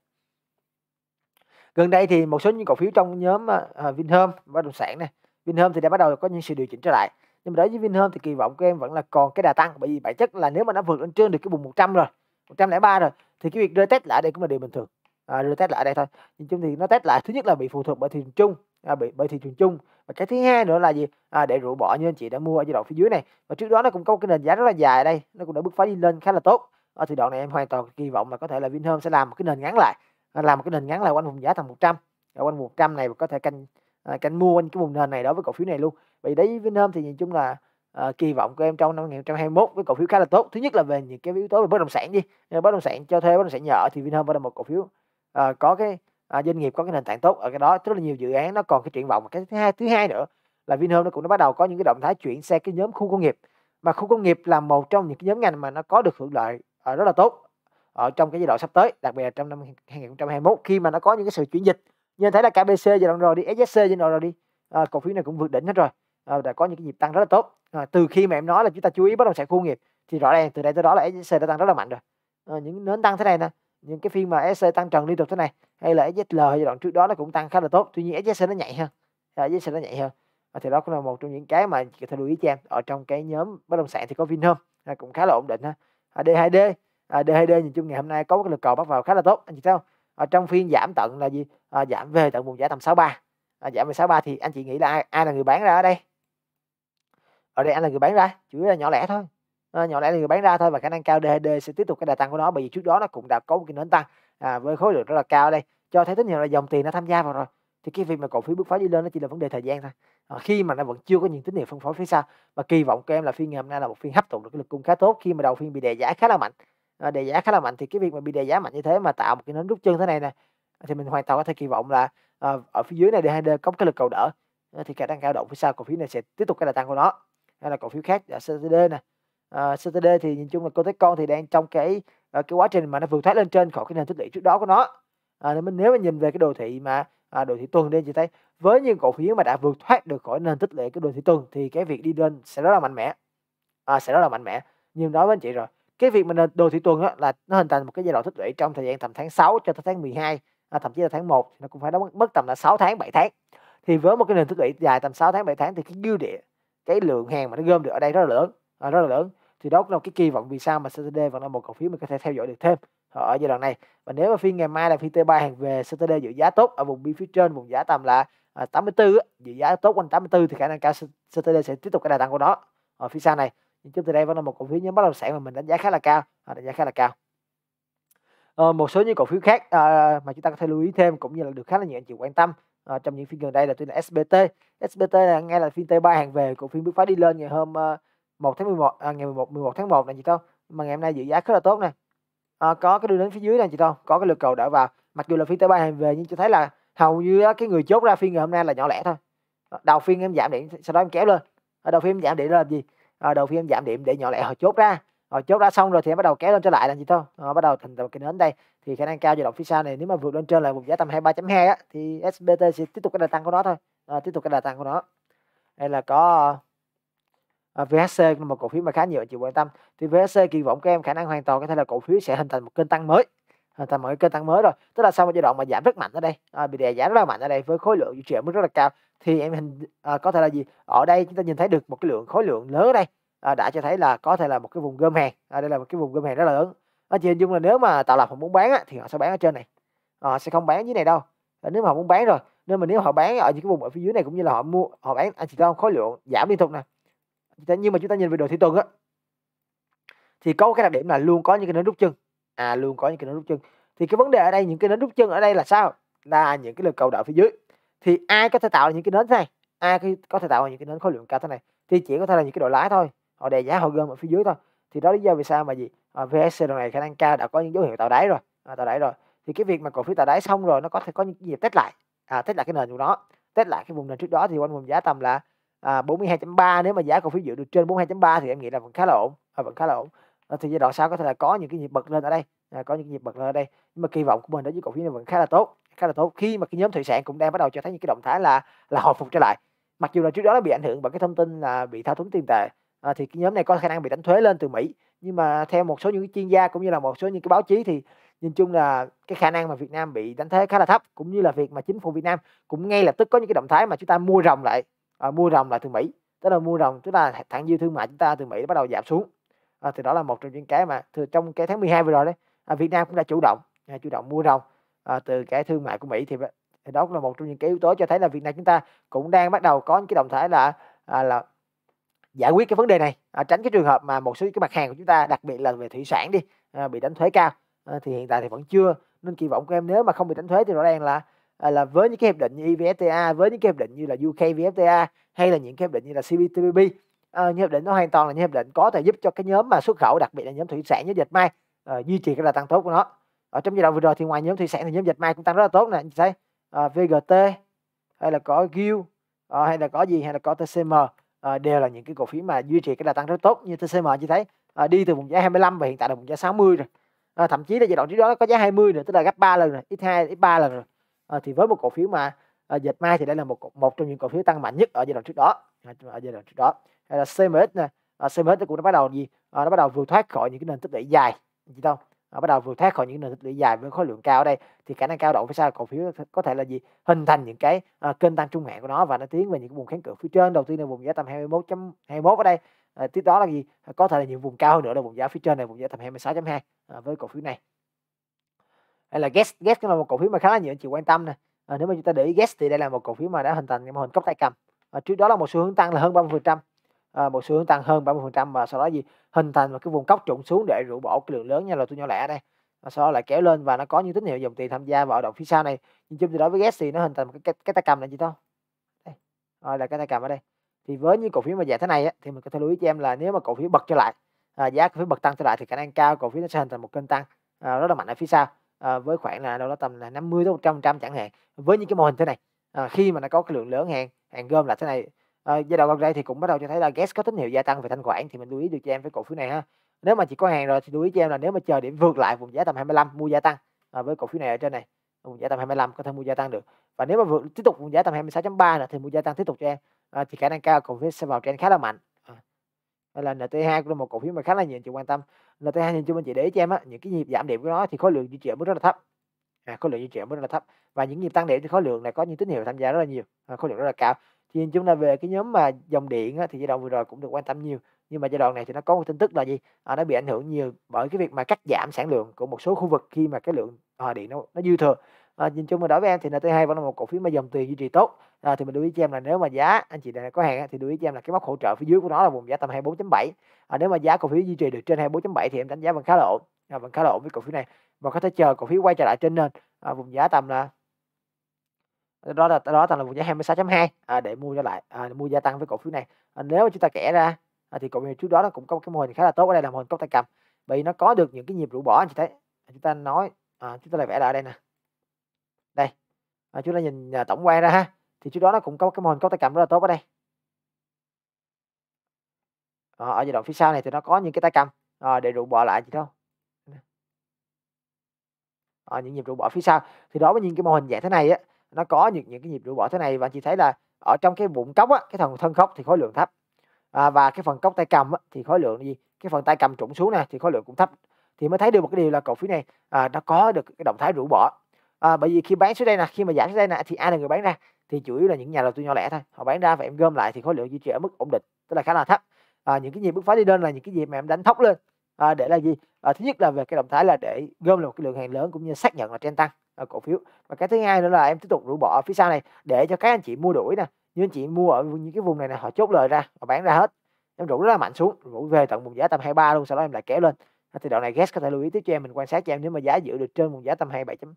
gần đây thì một số những cổ phiếu trong nhóm uh, Vinhome bất động sản này Vinhome thì đã bắt đầu có những sự điều chỉnh trở lại nhưng mà đối với Vinhome thì kỳ vọng của em vẫn là còn cái đà tăng bởi vì bản chất là nếu mà nó vượt lên trên được cái vùng 100 rồi 103 rồi thì cái việc rơi test lại đây cũng là điều bình thường à, rơi test lại đây thôi nhưng chung thì nó test lại thứ nhất là bị phụ thuộc bởi thị trường chung à, bị bởi thị trường chung và cái thứ hai nữa là gì à, để rũ bỏ như anh chị đã mua ở giai đoạn phía dưới này và trước đó nó cũng có một cái nền giá rất là dài ở đây nó cũng đã bứt phá đi lên khá là tốt ở thì đoạn này em hoàn toàn kỳ vọng là có thể là Vinhome sẽ làm một cái nền ngắn lại à, làm một cái nền ngắn lại quanh vùng giá tầm 100 ở quanh 100 này và có thể canh à, canh mua quanh cái vùng nền này đối với cổ phiếu này luôn vì đấy Vinhome thì nhìn chung là à, kỳ vọng của em trong năm 2021 với cổ phiếu khá là tốt thứ nhất là về những cái yếu tố về bất động sản gì, ờ, bất động sản cho thuê bất động sản nhà ở thì Vinhome là một cổ phiếu à, có cái à, doanh nghiệp có cái nền tảng tốt ở cái đó rất là nhiều dự án nó còn cái triển vọng cái thứ hai thứ hai nữa là Vinhome nó cũng đã bắt đầu có những cái động thái chuyển sang cái nhóm khu công nghiệp mà khu công nghiệp là một trong những cái nhóm ngành mà nó có được hưởng lợi à, rất là tốt ở trong cái giai đoạn sắp tới đặc biệt là trong năm 2021 khi mà nó có những cái sự chuyển dịch như thấy là KBC giai đoạn rồi đi SSC giai đoạn rồi đi à, cổ phiếu này cũng vượt đỉnh hết rồi à, đã có những cái nhịp tăng rất là tốt à, từ khi mà em nói là chúng ta chú ý bất động sản khu nghiệp thì rõ ràng từ đây tới đó là SSC đã tăng rất là mạnh rồi à, những nến tăng thế này nè những cái phiên mà SC tăng trần liên tục thế này hay là SSL giai đoạn trước đó nó cũng tăng khá là tốt tuy nhiên SSC nó nhạy hơn à, SSC nó nhạy hơn à, thì đó cũng là một trong những cái mà chị thể lưu ý cho em ở trong cái nhóm bất động sản thì có Vinhome à, cũng khá là ổn định ha à, D2D à, D2D nhìn chung ngày hôm nay có một lực cầu bắt vào khá là tốt anh chị thấy không à, trong phiên giảm tận là gì à, giảm về tận vùng giá tầm 63 à, ờ, giảm về 63 thì anh chị nghĩ là ai, ai là người bán ra ở đây ở đây anh là người bán ra chủ yếu là nhỏ lẻ thôi à, nhỏ lẻ là người bán ra thôi và khả năng cao DHD sẽ tiếp tục cái đà tăng của nó bởi vì trước đó nó cũng đã có một cái nến tăng à, với khối lượng rất là cao ở đây cho thấy tín hiệu là dòng tiền nó tham gia vào rồi thì cái việc mà cổ phiếu bước phá đi lên nó chỉ là vấn đề thời gian thôi à, khi mà nó vẫn chưa có những tín hiệu phân phối phía sau và kỳ vọng của em là phiên ngày hôm nay là một phiên hấp thụ được cái lực cung khá tốt khi mà đầu phiên bị đè giá khá là mạnh Ờ, đề giá khá là mạnh thì cái việc mà bị đề giá mạnh như thế mà tạo một cái nến rút chân thế này nè thì mình hoàn toàn có thể kỳ vọng là ờ, ở phía dưới này d hai d có cái lực cầu đỡ ờ, thì khả năng cao động phía sau cổ phiếu này sẽ tiếp tục cái đà tăng của nó hay là cổ phiếu khác là CTD nè CTD thì nhìn chung là cô con thì đang trong cái cái quá trình mà nó vượt thoát lên trên khỏi cái nền tích lũy trước đó của nó nên nếu mà nhìn về cái đồ thị mà à, đồ thị tuần đi chị thấy với những cổ phiếu mà đã vượt thoát được khỏi nền tích lũy cái đồ thị tuần thì cái việc đi lên sẽ rất là mạnh mẽ à, sẽ rất là mạnh mẽ nhưng nói với anh chị rồi cái việc mình đồ thị tuần á, là nó hình thành một cái giai đoạn tích lũy trong thời gian tầm tháng 6 cho tới tháng 12 à, thậm chí là tháng 1 nó cũng phải mất, mất tầm là 6 tháng 7 tháng thì với một cái nền tích lũy dài tầm 6 tháng 7 tháng thì cái dư địa cái lượng hàng mà nó gom được ở đây rất là lớn à, rất là lớn thì đó là cái kỳ vọng vì sao mà CTD vẫn là một cổ phiếu mình có thể theo dõi được thêm ở giai đoạn này và nếu mà phiên ngày mai là phiên T3 hàng về CTD giữ giá tốt ở vùng biên phía trên vùng giá tầm là 84 à, giữ giá tốt quanh 84 thì khả năng cao CTD sẽ tiếp tục cái đà tăng của nó ở phía sau này nhưng tiếp từ đây vẫn là một cổ phiếu nhóm bất động sản mà mình đánh giá khá là cao à, đánh giá khá là cao à, một số những cổ phiếu khác à, mà chúng ta có thể lưu ý thêm cũng như là được khá là nhiều anh chị quan tâm à, trong những phiên gần đây là tôi là SBT SBT là ngay là phiên t ba hàng về cổ phiếu bứt phá đi lên ngày hôm uh, 1 tháng 11 à, ngày 11 11 tháng 1 này chị Tông mà ngày hôm nay giữ giá khá là tốt nè à, có cái đường đến phía dưới này chị Tông có cái lực cầu đã vào mặc dù là phiên t ba hàng về nhưng chị thấy là hầu như cái người chốt ra phiên ngày hôm nay là nhỏ lẻ thôi đầu phiên em giảm điểm sau đó em kéo lên đầu phiên em giảm điểm là làm gì à, đầu phiên giảm điểm để nhỏ lẻ họ ờ, chốt ra rồi ờ, chốt ra xong rồi thì em bắt đầu kéo lên trở lại là gì thôi họ bắt đầu thành một cái nến đây thì khả năng cao giai đoạn phía sau này nếu mà vượt lên trên là vùng giá tầm 23.2 á thì SBT sẽ tiếp tục cái đà tăng của nó thôi à, tiếp tục cái đà tăng của nó đây là có uh, VHC là một cổ phiếu mà khá nhiều anh chị quan tâm thì VHC kỳ vọng các em khả năng hoàn toàn có thể là cổ phiếu sẽ hình thành một kênh tăng mới hình thành một cái kênh tăng mới rồi tức là sau một giai đoạn mà giảm rất mạnh ở đây à, bị đè giá rất là mạnh ở đây với khối lượng di chuyển mức rất là cao thì em hình à, có thể là gì ở đây chúng ta nhìn thấy được một cái lượng khối lượng lớn ở đây à, đã cho thấy là có thể là một cái vùng gom hàng à, đây là một cái vùng gom hàng rất là lớn anh à, chị hình dung là nếu mà tạo lập họ muốn bán á, thì họ sẽ bán ở trên này à, họ sẽ không bán dưới này đâu à, nếu mà họ muốn bán rồi nếu mà nếu họ bán ở những cái vùng ở phía dưới này cũng như là họ mua họ bán anh à, chị thấy không khối lượng giảm liên tục nè nhưng mà chúng ta nhìn về đồ thị tuần á thì có cái đặc điểm là luôn có những cái nến rút chân à luôn có những cái nến rút chân thì cái vấn đề ở đây những cái nến rút chân ở đây là sao là những cái lực cầu đạo phía dưới thì ai có thể tạo ra những cái nến thế này ai có thể tạo ra những cái nến khối lượng cao thế này thì chỉ có thể là những cái đội lái thôi họ đè giá họ gom ở phía dưới thôi thì đó lý do vì sao mà gì à, ờ, VSC lần này khả năng cao đã có những dấu hiệu tạo đáy rồi à, tạo đáy rồi thì cái việc mà cổ phiếu tạo đáy xong rồi nó có thể có những nhịp test lại à, test lại cái nền của nó test lại cái vùng nền trước đó thì quanh vùng giá tầm là à, 42.3 nếu mà giá cổ phiếu dự được trên 42.3 thì em nghĩ là vẫn khá là ổn à, vẫn khá là ổn à, thì giai đoạn sau có thể là có những cái nhịp bật lên ở đây à, có những nhịp bật lên ở đây nhưng mà kỳ vọng của mình đối với cổ phiếu này vẫn khá là tốt khá là tốt khi mà cái nhóm thủy sản cũng đang bắt đầu cho thấy những cái động thái là là hồi phục trở lại mặc dù là trước đó nó bị ảnh hưởng bởi cái thông tin là bị thao túng tiền tệ à, thì cái nhóm này có khả năng bị đánh thuế lên từ Mỹ nhưng mà theo một số những cái chuyên gia cũng như là một số những cái báo chí thì nhìn chung là cái khả năng mà Việt Nam bị đánh thuế khá là thấp cũng như là việc mà chính phủ Việt Nam cũng ngay lập tức có những cái động thái mà chúng ta mua rồng lại à, mua rồng lại từ Mỹ tức là mua rồng tức là thẳng dư thương mại chúng ta từ Mỹ bắt đầu giảm xuống à, thì đó là một trong những cái mà từ trong cái tháng 12 vừa rồi đấy à, Việt Nam cũng đã chủ động à, chủ động mua rồng à, từ cái thương mại của Mỹ thì, thì đó cũng là một trong những cái yếu tố cho thấy là Việt Nam chúng ta cũng đang bắt đầu có những cái động thái là à, là giải quyết cái vấn đề này à, tránh cái trường hợp mà một số cái mặt hàng của chúng ta đặc biệt là về thủy sản đi à, bị đánh thuế cao à, thì hiện tại thì vẫn chưa nên kỳ vọng của em nếu mà không bị đánh thuế thì rõ ràng là à, là với những cái hiệp định như evfta với những cái hiệp định như là UK VFTA hay là những cái hiệp định như là CPTPP à, những hiệp định nó hoàn toàn là những hiệp định có thể giúp cho cái nhóm mà xuất khẩu đặc biệt là nhóm thủy sản với dệt may à, duy trì cái đà tăng tốt của nó ở trong giai đoạn vừa rồi thì ngoài nhóm thủy sản thì nhóm dịch may cũng tăng rất là tốt nè anh chị thấy à, ờ, VGT hay là có Gil à, ờ, hay là có gì hay là có TCM à, ờ, đều là những cái cổ phiếu mà duy trì cái đà tăng rất tốt như TCM chị thấy à, đi từ vùng giá 25 và hiện tại là vùng giá 60 rồi à, thậm chí là giai đoạn trước đó có giá 20 nữa tức là gấp 3 lần rồi x2 x3 lần rồi à, thì với một cổ phiếu mà à, dệt may thì đây là một một trong những cổ phiếu tăng mạnh nhất ở giai đoạn trước đó ở giai đoạn trước đó hay là CMX nè à, CMX cũng đã bắt đầu gì à, nó bắt đầu vượt thoát khỏi những cái nền tích lũy dài chị không à, bắt đầu vượt thoát khỏi những nền tích lũy dài với khối lượng cao ở đây thì khả năng cao độ phía sau cổ phiếu có thể là gì hình thành những cái à, kênh tăng trung hạn của nó và nó tiến về những cái vùng kháng cự phía trên đầu tiên là vùng giá tầm 21.21 ở đây à, tiếp đó là gì có thể là những vùng cao hơn nữa là vùng giá phía trên này vùng giá tầm 26.2 à, với cổ phiếu này hay là guess guess là một cổ phiếu mà khá là nhiều anh chị quan tâm nè à, nếu mà chúng ta để ý guess thì đây là một cổ phiếu mà đã hình thành mô hình cốc tay cầm à, trước đó là một xu hướng tăng là hơn 30% à, một xu hướng tăng hơn 30% và sau đó gì hình thành một cái vùng cốc trụng xuống để rũ bỏ cái lượng lớn nha là tôi nhỏ lẻ đây và sau đó lại kéo lên và nó có những tín hiệu dòng tiền tham gia vào động phía sau này nhưng chung thì đối với gas thì nó hình thành một cái cái, cái tay cầm này chị thôi đây rồi là cái tay cầm ở đây thì với những cổ phiếu mà dạng thế này á, thì mình có thể lưu ý cho em là nếu mà cổ phiếu bật trở lại à, giá cổ phiếu bật tăng trở lại thì khả năng cao cổ phiếu nó sẽ hình thành một kênh tăng à, rất là mạnh ở phía sau à, với khoảng là đâu đó tầm là 50 đến 100 chẳng hạn với những cái mô hình thế này à, khi mà nó có cái lượng lớn hàng hàng gom là thế này à, giai đoạn gần đây thì cũng bắt đầu cho thấy là gas có tín hiệu gia tăng về thanh khoản thì mình lưu ý được cho em với cổ phiếu này ha nếu mà chỉ có hàng rồi thì lưu ý cho em là nếu mà chờ điểm vượt lại vùng giá tầm 25 mua gia tăng à, với cổ phiếu này ở trên này vùng giá tầm 25 có thể mua gia tăng được và nếu mà vượt tiếp tục vùng giá tầm 26.3 nữa thì mua gia tăng tiếp tục cho em à, thì khả năng cao cổ phiếu sẽ vào trend khá là mạnh đây là NT2 cũng là một cổ phiếu mà khá là nhiều chị quan tâm NT2 nhìn chung anh chị để ý cho em á những cái nhịp giảm điểm của nó thì khối lượng di chuyển rất là thấp à, khối lượng di chuyển rất là thấp và những nhịp tăng điểm thì khối lượng này có những tín hiệu tham gia rất là nhiều à, khối lượng rất là cao cho chúng ta về cái nhóm mà dòng điện á, thì giai đoạn vừa rồi cũng được quan tâm nhiều. Nhưng mà giai đoạn này thì nó có một tin tức là gì? À, nó bị ảnh hưởng nhiều bởi cái việc mà cắt giảm sản lượng của một số khu vực khi mà cái lượng à, điện nó, nó dư thừa. À, nhìn chung mà đối với em thì NT2 vẫn là một cổ phiếu mà dòng tiền duy trì tốt. À, thì mình lưu ý cho em là nếu mà giá anh chị này có hàng thì lưu ý cho em là cái mốc hỗ trợ phía dưới của nó là vùng giá tầm 24.7. À, nếu mà giá cổ phiếu duy trì được trên 24.7 thì em đánh giá vẫn khá lộ À, vẫn khá lộ với cổ phiếu này và có thể chờ cổ phiếu quay trở lại trên nền à, vùng giá tầm là Ờ, đó là đó thành là vùng giá 26.2 à, để mua trở lại à, mua gia tăng với cổ phiếu này à, nếu mà chúng ta kẻ ra à, thì cổ phiếu trước đó nó cũng có cái mô hình khá là tốt ở đây là mô hình cốc tay cầm vì nó có được những cái nhịp rũ bỏ anh chị thấy ờ, chúng ta nói à, chúng ta lại vẽ lại đây nè đây à, chúng ta nhìn à, tổng quan ra ha thì trước đó nó cũng có cái mô hình cốc tay cầm rất là tốt ở đây à, ở giai đoạn phía sau này thì nó có những cái tay cầm à, để rũ bỏ lại chị đâu à, những nhịp rũ bỏ phía sau thì đó với những cái mô hình dạng thế này á nó có những những cái nhịp rũ bỏ thế này và anh chị thấy là ở trong cái bụng cốc á, cái phần thân cốc thì khối lượng thấp à, và cái phần cốc tay cầm á, thì khối lượng gì cái phần tay cầm trũng xuống này thì khối lượng cũng thấp thì mới thấy được một cái điều là cổ phiếu này à, nó có được cái động thái rũ bỏ à, bởi vì khi bán xuống đây nè khi mà giảm xuống đây nè thì ai là người bán ra thì chủ yếu là những nhà đầu tư nhỏ lẻ thôi họ bán ra và em gom lại thì khối lượng duy trì ở mức ổn định tức là khá là thấp à, những cái nhịp bước phá đi lên là những cái gì mà em đánh thốc lên à, để là gì à, thứ nhất là về cái động thái là để gom được cái lượng hàng lớn cũng như xác nhận là trên tăng Ờ, cổ phiếu và cái thứ hai nữa là em tiếp tục rũ bỏ ở phía sau này để cho các anh chị mua đuổi nè như anh chị mua ở những cái vùng này nè họ chốt lời ra và bán ra hết em rũ rất là mạnh xuống rũ về tận vùng giá tầm 23 luôn sau đó em lại kéo lên ờ, thì đoạn này guest có thể lưu ý tiếp cho em mình quan sát cho em nếu mà giá giữ được trên vùng giá tầm 27 chấm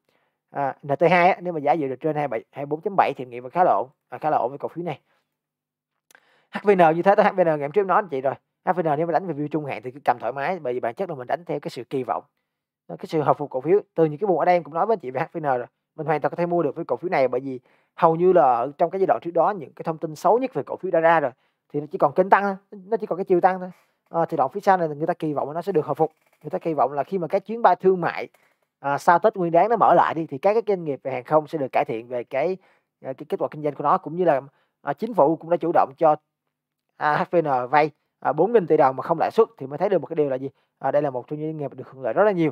à, NT2 nếu mà giá giữ được trên 27 24.7 thì nghĩ vẫn khá là ổn à, khá là ổn với cổ phiếu này HVN như thế tới HVN ngày hôm trước nói anh chị rồi HVN nếu mà đánh về view trung hạn thì cứ cầm thoải mái bởi vì bản chất là mình đánh theo cái sự kỳ vọng Ờ, cái sự hồi phục cổ phiếu từ những cái vùng ở đây em cũng nói với chị về HVN rồi mình hoàn toàn có thể mua được với cổ phiếu này bởi vì hầu như là trong cái giai đoạn trước đó những cái thông tin xấu nhất về cổ phiếu đã ra rồi thì nó chỉ còn kênh tăng nó chỉ còn cái chiều tăng thôi à, thì đoạn phía sau này người ta kỳ vọng là nó sẽ được hồi phục người ta kỳ vọng là khi mà các chuyến bay thương mại à, sau tết nguyên đáng nó mở lại đi thì các cái doanh nghiệp về hàng không sẽ được cải thiện về cái, à, cái kết quả kinh doanh của nó cũng như là à, chính phủ cũng đã chủ động cho à, HVN vay à, 4.000 tỷ đồng mà không lãi suất thì mới thấy được một cái điều là gì à, đây là một trong những doanh nghiệp được hưởng lợi rất là nhiều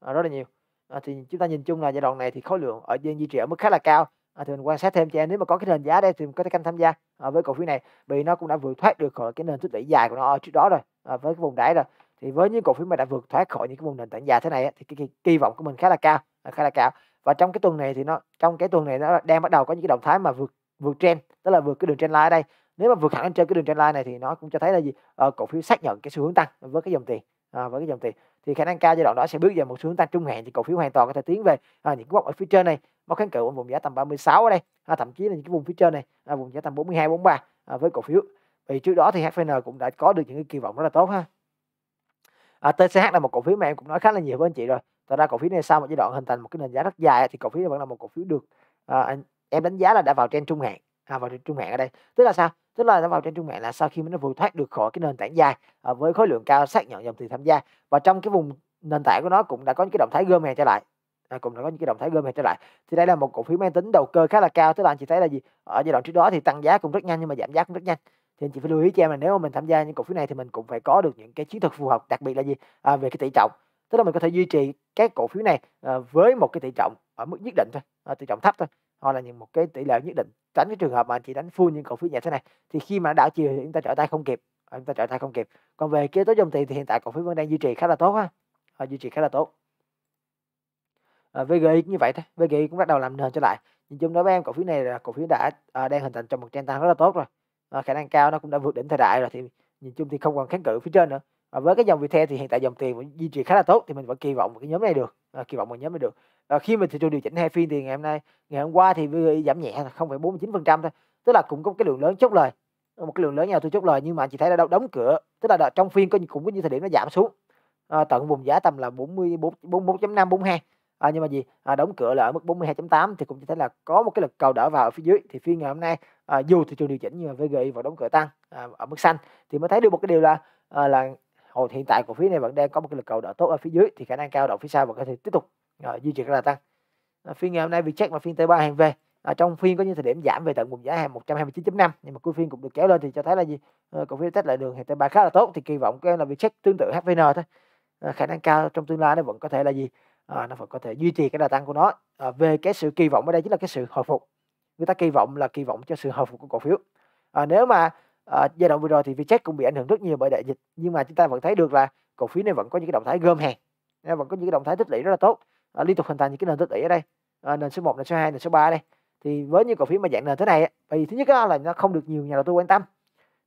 Ờ, rất là nhiều à, thì chúng ta nhìn chung là giai đoạn này thì khối lượng ở duy trì ở mức khá là cao à, thì mình quan sát thêm cho em nếu mà có cái nền giá đây thì mình có thể canh tham gia à, với cổ phiếu này vì nó cũng đã vượt thoát được khỏi cái nền tích lũy dài của nó trước đó rồi à, với cái vùng đáy rồi thì với những cổ phiếu mà đã vượt thoát khỏi những cái vùng nền tảng dài thế này thì cái, cái kỳ vọng của mình khá là cao à, khá là cao và trong cái tuần này thì nó trong cái tuần này nó đang bắt đầu có những cái động thái mà vượt vượt trend tức là vượt cái đường trend line ở đây nếu mà vượt hẳn trên cái đường trend line này thì nó cũng cho thấy là gì à, cổ phiếu xác nhận cái xu hướng tăng với cái dòng tiền à, với cái dòng tiền thì khả năng cao giai đoạn đó sẽ bước vào một xu hướng tăng trung hạn thì cổ phiếu hoàn toàn có thể tiến về à, những cái mốc ở phía trên này mốc kháng cự ở vùng giá tầm 36 ở đây à, thậm chí là những cái vùng phía trên này à, vùng giá tầm 42 43 à, với cổ phiếu vì trước đó thì HVN cũng đã có được những cái kỳ vọng rất là tốt ha à, TCH là một cổ phiếu mà em cũng nói khá là nhiều với anh chị rồi thật ra cổ phiếu này sau một giai đoạn hình thành một cái nền giá rất dài thì cổ phiếu này vẫn là một cổ phiếu được à, em đánh giá là đã vào trên trung hạn à, vào trên trung hạn ở đây tức là sao tức là nó vào trên trung hạn là sau khi mà nó vừa thoát được khỏi cái nền tảng dài à, với khối lượng cao xác nhận dòng tiền tham gia và trong cái vùng nền tảng của nó cũng đã có những cái động thái gom hàng trở lại à, cũng đã có những cái động thái gom hàng trở lại thì đây là một cổ phiếu mang tính đầu cơ khá là cao tức là anh chị thấy là gì ở giai đoạn trước đó thì tăng giá cũng rất nhanh nhưng mà giảm giá cũng rất nhanh thì anh chị phải lưu ý cho em là nếu mà mình tham gia những cổ phiếu này thì mình cũng phải có được những cái chiến thuật phù hợp đặc biệt là gì à, về cái tỷ trọng tức là mình có thể duy trì các cổ phiếu này à, với một cái tỷ trọng ở mức nhất định thôi à, tỷ trọng thấp thôi hoặc là những một cái tỷ lệ nhất định tránh cái trường hợp mà anh chị đánh full những cổ phiếu nhẹ thế này thì khi mà đảo chiều thì chúng ta trở tay không kịp à, chúng ta trở tay không kịp còn về kế tố dòng tiền thì hiện tại cổ phiếu vẫn đang duy trì khá là tốt ha à, duy trì khá là tốt à, VGI cũng như vậy thôi VGI cũng bắt đầu làm nền trở lại nhìn chung đối với em cổ phiếu này là cổ phiếu đã à, đang hình thành trong một trend tăng rất là tốt rồi à, khả năng cao nó cũng đã vượt đỉnh thời đại rồi thì nhìn chung thì không còn kháng cự phía trên nữa và với cái dòng Viettel thì hiện tại dòng tiền vẫn duy trì khá là tốt thì mình vẫn kỳ vọng một cái nhóm này được à, kỳ vọng một nhóm này được à, khi mà thị trường điều chỉnh hai phiên thì ngày hôm nay ngày hôm qua thì VI e giảm nhẹ 0,49% thôi tức là cũng có cái lượng lớn chốt lời ờ, một cái lượng lớn nhà tôi chốt lời nhưng mà anh chị thấy là đâu đóng cửa tức là trong phiên cũng có như thời điểm nó giảm xuống à, tận vùng giá tầm là 44 44.5 42 à, nhưng mà gì à, đóng cửa là ở mức 42.8 thì cũng chỉ thấy là có một cái lực cầu đỡ vào ở phía dưới thì phiên ngày hôm nay à, dù thị trường điều chỉnh nhưng mà VGI e vào đóng cửa tăng à, ở mức xanh thì mới thấy được một cái điều là à, là hồi hiện tại cổ phiếu này vẫn đang có một cái lực cầu đỡ tốt ở phía dưới thì khả năng cao động phía sau vẫn có thể tiếp tục rồi trì cái đà tăng à, phiên ngày hôm nay Vietjet và phiên T3 hàng về à, trong phiên có những thời điểm giảm về tận vùng giá hàng 129.5 nhưng mà cuối phiên cũng được kéo lên thì cho thấy là gì à, cổ phiếu test lại đường hàng T3 khá là tốt thì kỳ vọng của là Vietjet tương tự HVN thôi à, khả năng cao trong tương lai nó vẫn có thể là gì à, nó vẫn có thể duy trì cái đà tăng của nó à, về cái sự kỳ vọng ở đây chính là cái sự hồi phục người ta kỳ vọng là kỳ vọng cho sự hồi phục của cổ phiếu à, nếu mà à, giai đoạn vừa rồi thì Vietjet cũng bị ảnh hưởng rất nhiều bởi đại dịch nhưng mà chúng ta vẫn thấy được là cổ phiếu này vẫn có những cái động thái gom hàng vẫn có những cái động thái tích lũy rất là tốt à, liên tục hình thành những cái nền tích lũy ở đây à, nền số 1, nền số 2, nền số 3 đây thì với những cổ phiếu mà dạng nền thế này bởi vì thứ nhất là nó không được nhiều nhà đầu tư quan tâm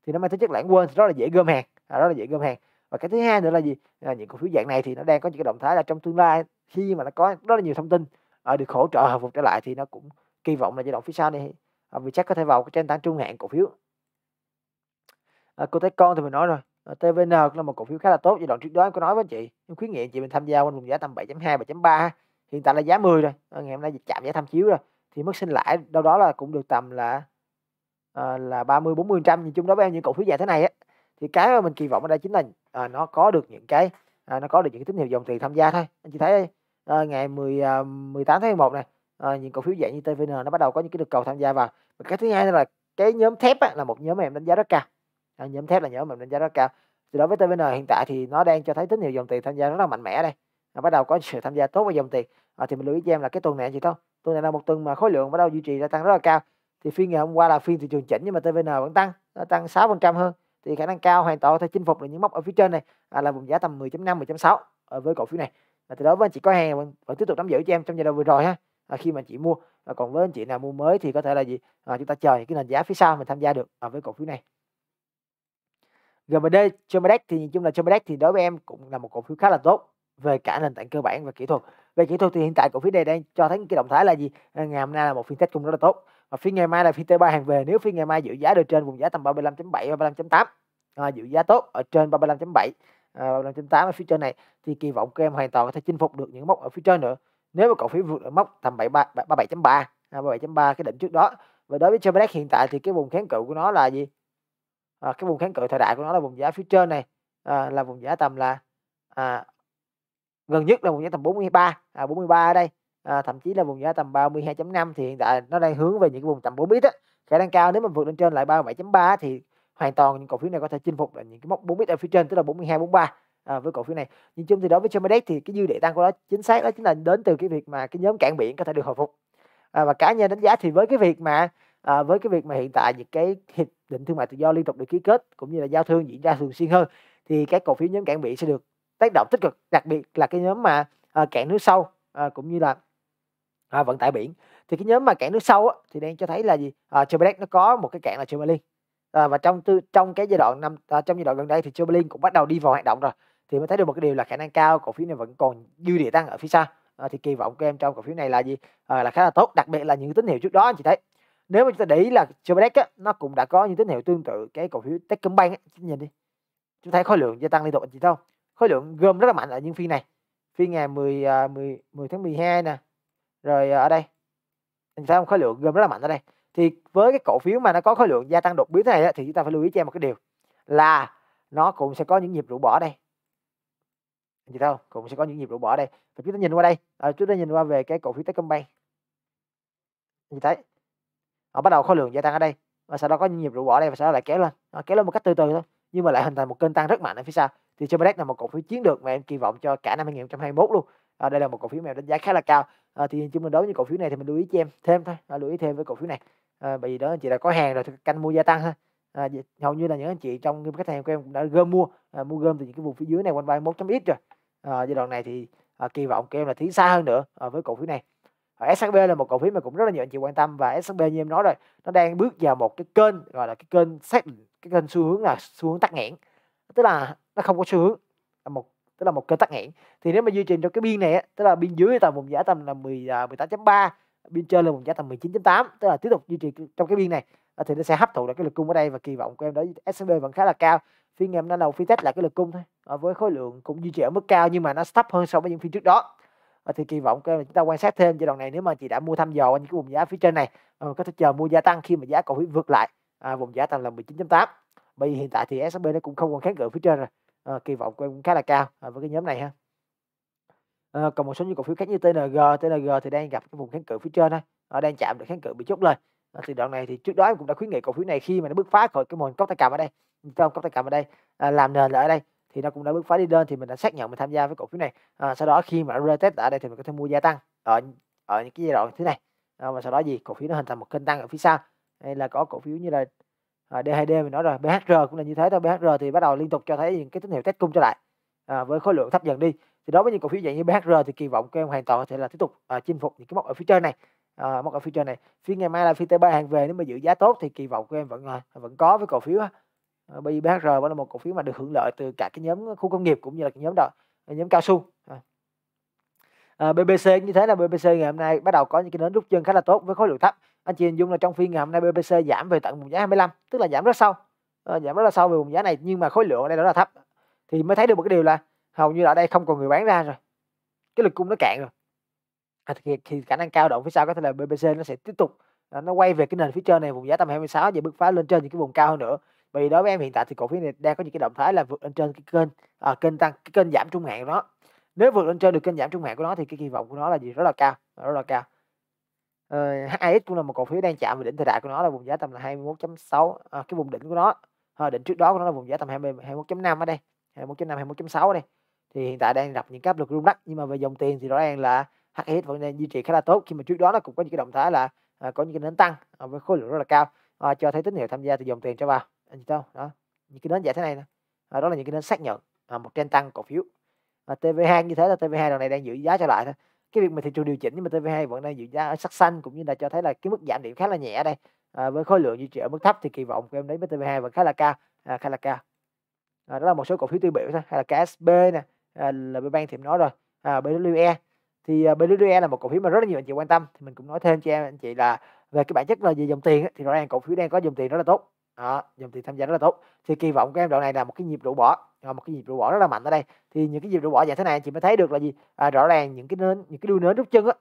thì nó mang tính chất lãng quên thì rất là dễ gom hàng à, rất là dễ gom hàng và cái thứ hai nữa là gì là những cổ phiếu dạng này thì nó đang có những cái động thái là trong tương lai khi mà nó có rất là nhiều thông tin à, được hỗ trợ hồi phục trở lại thì nó cũng kỳ vọng là giai đoạn phía sau này à, vì chắc có thể vào cái trên tăng trung hạn cổ phiếu à, cô thấy con thì mình nói rồi Ờ, TVN là một cổ phiếu khá là tốt giai đoạn trước đó em có nói với chị em khuyến nghị chị mình tham gia quanh vùng giá tầm 7.2 7.3 hiện tại là giá 10 rồi ờ, ngày hôm nay chạm giá tham chiếu rồi thì mức sinh lãi đâu đó là cũng được tầm là à, là 30 40 trăm nhìn chung đối với em những cổ phiếu dài thế này á thì cái mà mình kỳ vọng ở đây chính là à, nó có được những cái à, nó có được những cái tín hiệu dòng tiền tham gia thôi anh chị thấy à, ngày 10 à, 18 tháng 11 này à, những cổ phiếu dạng như TVN nó bắt đầu có những cái được cầu tham gia vào và cái thứ hai là cái nhóm thép á, là một nhóm mà em đánh giá rất cao à, nhóm thép là nhóm mà đánh giá rất cao thì đối với TVN hiện tại thì nó đang cho thấy tín hiệu dòng tiền tham gia rất là mạnh mẽ đây nó bắt đầu có sự tham gia tốt vào dòng tiền à, thì mình lưu ý cho em là cái tuần này chị thôi tuần này là một tuần mà khối lượng bắt đầu duy trì gia tăng rất là cao thì phiên ngày hôm qua là phiên thị trường chỉnh nhưng mà TVN vẫn tăng nó tăng 6% hơn thì khả năng cao hoàn toàn có thể chinh phục được những mốc ở phía trên này à, là vùng giá tầm 10.5 10.6 ở với cổ phiếu này à, thì đối với anh chị có hàng vẫn, vẫn tiếp tục nắm giữ cho em trong giai đoạn vừa rồi ha à, khi mà chị mua à, còn với anh chị nào mua mới thì có thể là gì à, chúng ta chờ những cái nền giá phía sau mình tham gia được à, với cổ phiếu này GMD Chomedex thì nhìn chung là Chomedex thì đối với em cũng là một cổ phiếu khá là tốt về cả nền tảng cơ bản và kỹ thuật về kỹ thuật thì hiện tại cổ phiếu này đang cho thấy cái động thái là gì à, ngày hôm nay là một phiên test cũng rất là tốt và phiên ngày mai là phiên T3 hàng về nếu phiên ngày mai giữ giá được trên vùng giá tầm 35.7 35.8 à, giữ giá tốt ở trên 35.7 à, 35.8 ở phía trên này thì kỳ vọng của em hoàn toàn có thể chinh phục được những mốc ở phía trên nữa nếu mà cổ phiếu vượt ở mốc tầm 73 37.3 à, 37.3 cái đỉnh trước đó và đối với Chomedex hiện tại thì cái vùng kháng cự của nó là gì à, cái vùng kháng cự thời đại của nó là vùng giá phía trên này à, là vùng giá tầm là à, gần nhất là vùng giá tầm 43 à, 43 ở đây à, thậm chí là vùng giá tầm 32.5 thì hiện tại nó đang hướng về những cái vùng tầm 4 bit á khả năng cao nếu mình vượt lên trên lại 37.3 thì hoàn toàn những cổ phiếu này có thể chinh phục là những cái mốc 4 bit ở phía trên tức là 42 43 à, với cổ phiếu này nhìn chung thì đối với Chomedex thì cái dư địa tăng của nó chính xác đó chính là đến từ cái việc mà cái nhóm cảng biển có thể được hồi phục à, và cá nhân đánh giá thì với cái việc mà à, với cái việc mà hiện tại những cái hiệp định thương mại tự do liên tục được ký kết cũng như là giao thương diễn ra thường xuyên hơn thì các cổ phiếu nhóm cảng biển sẽ được tác động tích cực đặc biệt là cái nhóm mà à, cảng nước sâu à, cũng như là à, vận tải biển thì cái nhóm mà cảng nước sâu á, thì đang cho thấy là gì à, Chevrolet nó có một cái cảng là Chevrolet à, và trong tư, trong cái giai đoạn năm à, trong giai đoạn gần đây thì Chevrolet cũng bắt đầu đi vào hoạt động rồi thì mới thấy được một cái điều là khả năng cao cổ phiếu này vẫn còn dư địa tăng ở phía sau à, thì kỳ vọng của em trong cổ phiếu này là gì à, là khá là tốt đặc biệt là những tín hiệu trước đó anh chị thấy nếu mà chúng ta để ý là Chopadec á, nó cũng đã có những tín hiệu tương tự cái cổ phiếu Techcombank á, chúng nhìn đi chúng thấy khối lượng gia tăng liên tục anh chị thấy không khối lượng gom rất là mạnh ở những phiên này phiên ngày 10 10 10 tháng 12 nè rồi à, ở đây anh thấy không khối lượng gom rất là mạnh ở đây thì với cái cổ phiếu mà nó có khối lượng gia tăng đột biến thế này á, thì chúng ta phải lưu ý cho em một cái điều là nó cũng sẽ có những nhịp rũ bỏ đây anh chị thấy không cũng sẽ có những nhịp rũ bỏ đây và chúng ta nhìn qua đây à, chúng ta nhìn qua về cái cổ phiếu Techcombank anh chị thấy họ bắt đầu khối lượng gia tăng ở đây và sau đó có nhịp rũ bỏ đây và sau đó lại kéo lên nó kéo lên một cách từ từ thôi nhưng mà lại hình thành một kênh tăng rất mạnh ở phía sau thì Chevrolet là một cổ phiếu chiến lược mà em kỳ vọng cho cả năm 2021 luôn à, đây là một cổ phiếu mà em đánh giá khá là cao à, thì chúng mình đối với cổ phiếu này thì mình lưu ý cho em thêm thôi à, lưu ý thêm với cổ phiếu này à, bởi vì đó anh chị đã có hàng rồi thì canh mua gia tăng ha à, hầu như là những anh chị trong khách hàng của em cũng đã gom mua à, mua gom từ những cái vùng phía dưới này quanh 31.x rồi à, giai đoạn này thì à, kỳ vọng của em là tiến xa hơn nữa à, với cổ phiếu này và SHB là một cổ phiếu mà cũng rất là nhiều anh chị quan tâm và SHB như em nói rồi nó đang bước vào một cái kênh gọi là cái kênh xác cái kênh xu hướng là xu hướng tắc nghẽn tức là nó không có xu hướng là một tức là một kênh tắc nghẽn thì nếu mà duy trì trong cái biên này tức là biên dưới tầm vùng giá tầm là 10 18.3 à, biên trên là vùng giá tầm 19.8 tức là tiếp tục duy trì trong cái biên này à, thì nó sẽ hấp thụ được cái lực cung ở đây và kỳ vọng của em đó SCB vẫn khá là cao phiên ngày hôm nay đầu phiên test là cái lực cung thôi à, với khối lượng cũng duy trì ở mức cao nhưng mà nó thấp hơn so với những phiên trước đó Ờ, thì kỳ vọng ờ, chúng ta quan sát thêm giai đoạn này nếu mà chị đã mua thăm dò quanh cái vùng giá phía trên này ờ, có thể chờ mua gia tăng khi mà giá cổ phiếu vượt lại à, vùng giá tăng là 19.8 bởi vì hiện tại thì SHB nó cũng không còn kháng cự phía trên rồi à, kỳ vọng của em cũng khá là cao à, với cái nhóm này ha à, còn một số những cổ phiếu khác như TNG TNG thì đang gặp cái vùng kháng cự phía trên thôi à, đang chạm được kháng cự bị chốt lên à, thì đoạn này thì trước đó em cũng đã khuyến nghị cổ phiếu này khi mà nó bứt phá khỏi cái mô hình cốc tay cầm ở đây trong cốc tay cầm ở đây à, làm nền lại ở đây thì nó cũng đã bước phá đi lên thì mình đã xác nhận mình tham gia với cổ phiếu này à, sau đó khi mà rơi test ở đây thì mình có thể mua gia tăng ở ở những cái giai đoạn thế này à, và sau đó gì cổ phiếu nó hình thành một kênh tăng ở phía sau hay là có cổ phiếu như là à, d mình nói rồi BHR cũng là như thế thôi BHR thì bắt đầu liên tục cho thấy những cái tín hiệu test cung trở lại à, với khối lượng thấp dần đi thì đối với những cổ phiếu dạng như BHR thì kỳ vọng của em hoàn toàn có thể là tiếp tục à, chinh phục những cái mốc ở phía trên này à, mốc ở phía trên này phiên ngày mai là phiên T3 hàng về nếu mà giữ giá tốt thì kỳ vọng của em vẫn à, vẫn có với cổ phiếu Ờ, BIBHR vẫn là một cổ phiếu mà được hưởng lợi từ cả cái nhóm ờ, khu công nghiệp cũng như là cái nhóm đó ờ, nhóm cao su à. BBC như thế là BBC ngày hôm nay bắt đầu có những cái nến rút chân khá là tốt với khối lượng thấp anh chị hình dung là trong phiên ngày hôm nay BBC giảm về tận vùng giá 25 tức là giảm rất sâu à, giảm rất là sâu về vùng giá này nhưng mà khối lượng ở đây nó là thấp thì mới thấy được một cái điều là hầu như là ở đây không còn người bán ra rồi cái lực cung nó cạn rồi à, thì, thì khả năng cao động phía sau có thể là BBC nó sẽ tiếp tục nó quay về cái nền phía trên này vùng giá tầm 26 và bứt phá lên trên những cái vùng cao hơn nữa vì đối với em hiện tại thì cổ phiếu này đang có những cái động thái là vượt lên trên cái kênh à, kênh tăng cái kênh giảm trung hạn của nó nếu vượt lên trên được kênh giảm trung hạn của nó thì cái kỳ vọng của nó là gì rất là cao à, rất là cao uh, cũng là một cổ phiếu đang chạm về đỉnh thời đại của nó là vùng giá tầm là 21.6 à, cái vùng đỉnh của nó à, đỉnh trước đó của nó là vùng giá tầm 20, 21.5 ở đây 21.5 21.6 ở đây thì hiện tại đang gặp những cái áp lực rung lắc nhưng mà về dòng tiền thì rõ ràng là HIX vẫn đang duy trì khá là tốt khi mà trước đó nó cũng có những cái động thái là à, có những cái nến tăng à, với khối lượng rất là cao à, cho thấy tín hiệu tham gia từ dòng tiền cho vào anh chị đâu đó những cái nến giải thế này nè ờ, đó là những cái nến xác nhận à, một trend tăng cổ phiếu à, TV2 như thế là TV2 lần này đang giữ giá trở lại thôi cái việc mà thị trường điều chỉnh nhưng mà TV2 vẫn đang giữ giá ở sắc xanh cũng như là cho thấy là cái mức giảm điểm khá là nhẹ đây à, với khối lượng duy trì ở mức thấp thì kỳ vọng của em đấy với TV2 vẫn khá là cao à, khá là cao à, đó là một số cổ phiếu tiêu biểu thôi hay là KSB nè à, là ban thì em nói rồi à, BWE thì à, BWE là một cổ phiếu mà rất là nhiều anh chị quan tâm thì mình cũng nói thêm cho em anh chị là về cái bản chất là về dòng tiền thì rõ ràng cổ phiếu đang có dòng tiền rất là tốt đó dòng tiền tham gia rất là tốt thì kỳ vọng của em đoạn này là một cái nhịp rũ bỏ à, một cái nhịp rũ bỏ rất là mạnh ở đây thì những cái nhịp rũ bỏ dạng thế này chị mới thấy được là gì à, rõ ràng những cái nến những cái đuôi nến rút chân á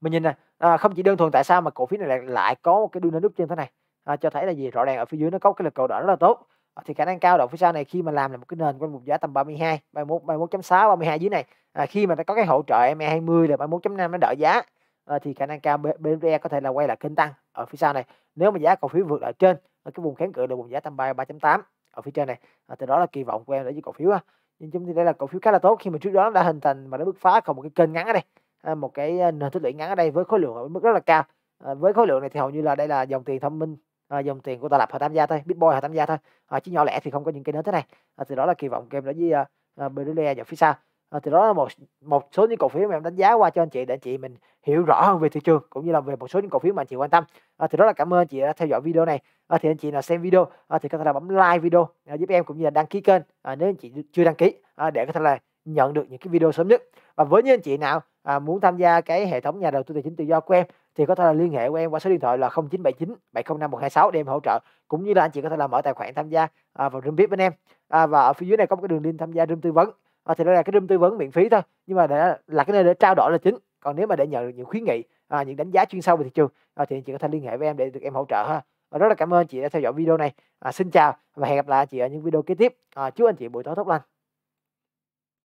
mình nhìn này à, không chỉ đơn thuần tại sao mà cổ phiếu này lại, lại có một cái đuôi nến rút chân thế này à, cho thấy là gì rõ ràng ở phía dưới nó có cái lực cầu đỡ rất là tốt à, thì khả năng cao đoạn phía sau này khi mà làm là một cái nền quanh một giá tầm 32 31 31.6 32 dưới này à, khi mà nó có cái hỗ trợ MA20 là 31.5 nó đỡ giá Ờ, thì khả năng cao BME có thể là quay lại kênh tăng ở phía sau này nếu mà giá cổ phiếu vượt ở trên ở cái vùng kháng cự là vùng giá tầm 3.8 ở phía trên này ờ, từ đó là kỳ vọng của em đối với cổ phiếu nhưng chúng chung thì đây là cổ phiếu khá là tốt khi mà trước đó đã hình thành mà nó bứt phá không một cái kênh ngắn ở đây ờ, một cái nền tích lũy ngắn ở đây với khối lượng ở mức rất là cao với khối lượng này thì hầu như là đây là dòng tiền thông minh à, dòng tiền của Tà Lập họ tham gia thôi Bitboy họ tham gia thôi à, chứ nhỏ lẻ thì không có những cái nến thế này à, từ đó là kỳ vọng game đối với à, Berlin ở phía sau à, thì đó là một một số những cổ phiếu mà em đánh giá qua cho anh chị để anh chị mình hiểu rõ hơn về thị trường cũng như là về một số những cổ phiếu mà anh chị quan tâm à, thì đó là cảm ơn anh chị đã theo dõi video này à, thì anh chị nào xem video à, thì có thể là bấm like video à, giúp em cũng như là đăng ký kênh à, nếu anh chị chưa đăng ký à, để có thể là nhận được những cái video sớm nhất và với những anh chị nào à, muốn tham gia cái hệ thống nhà đầu tư tài chính tự do của em thì có thể là liên hệ của em qua số điện thoại là 0979 705 126 để em hỗ trợ cũng như là anh chị có thể là mở tài khoản tham gia à, vào room VIP bên em à, và ở phía dưới này có một cái đường link tham gia room tư vấn à, thì nó là cái room tư vấn miễn phí thôi nhưng mà để, là cái nơi để trao đổi là chính còn nếu mà để nhận được những khuyến nghị à, những đánh giá chuyên sâu về thị trường à, thì chị có thể liên hệ với em để được em hỗ trợ ha và rất là cảm ơn chị đã theo dõi video này à, xin chào và hẹn gặp lại chị ở những video kế tiếp à, chúc anh chị buổi tối tốt lành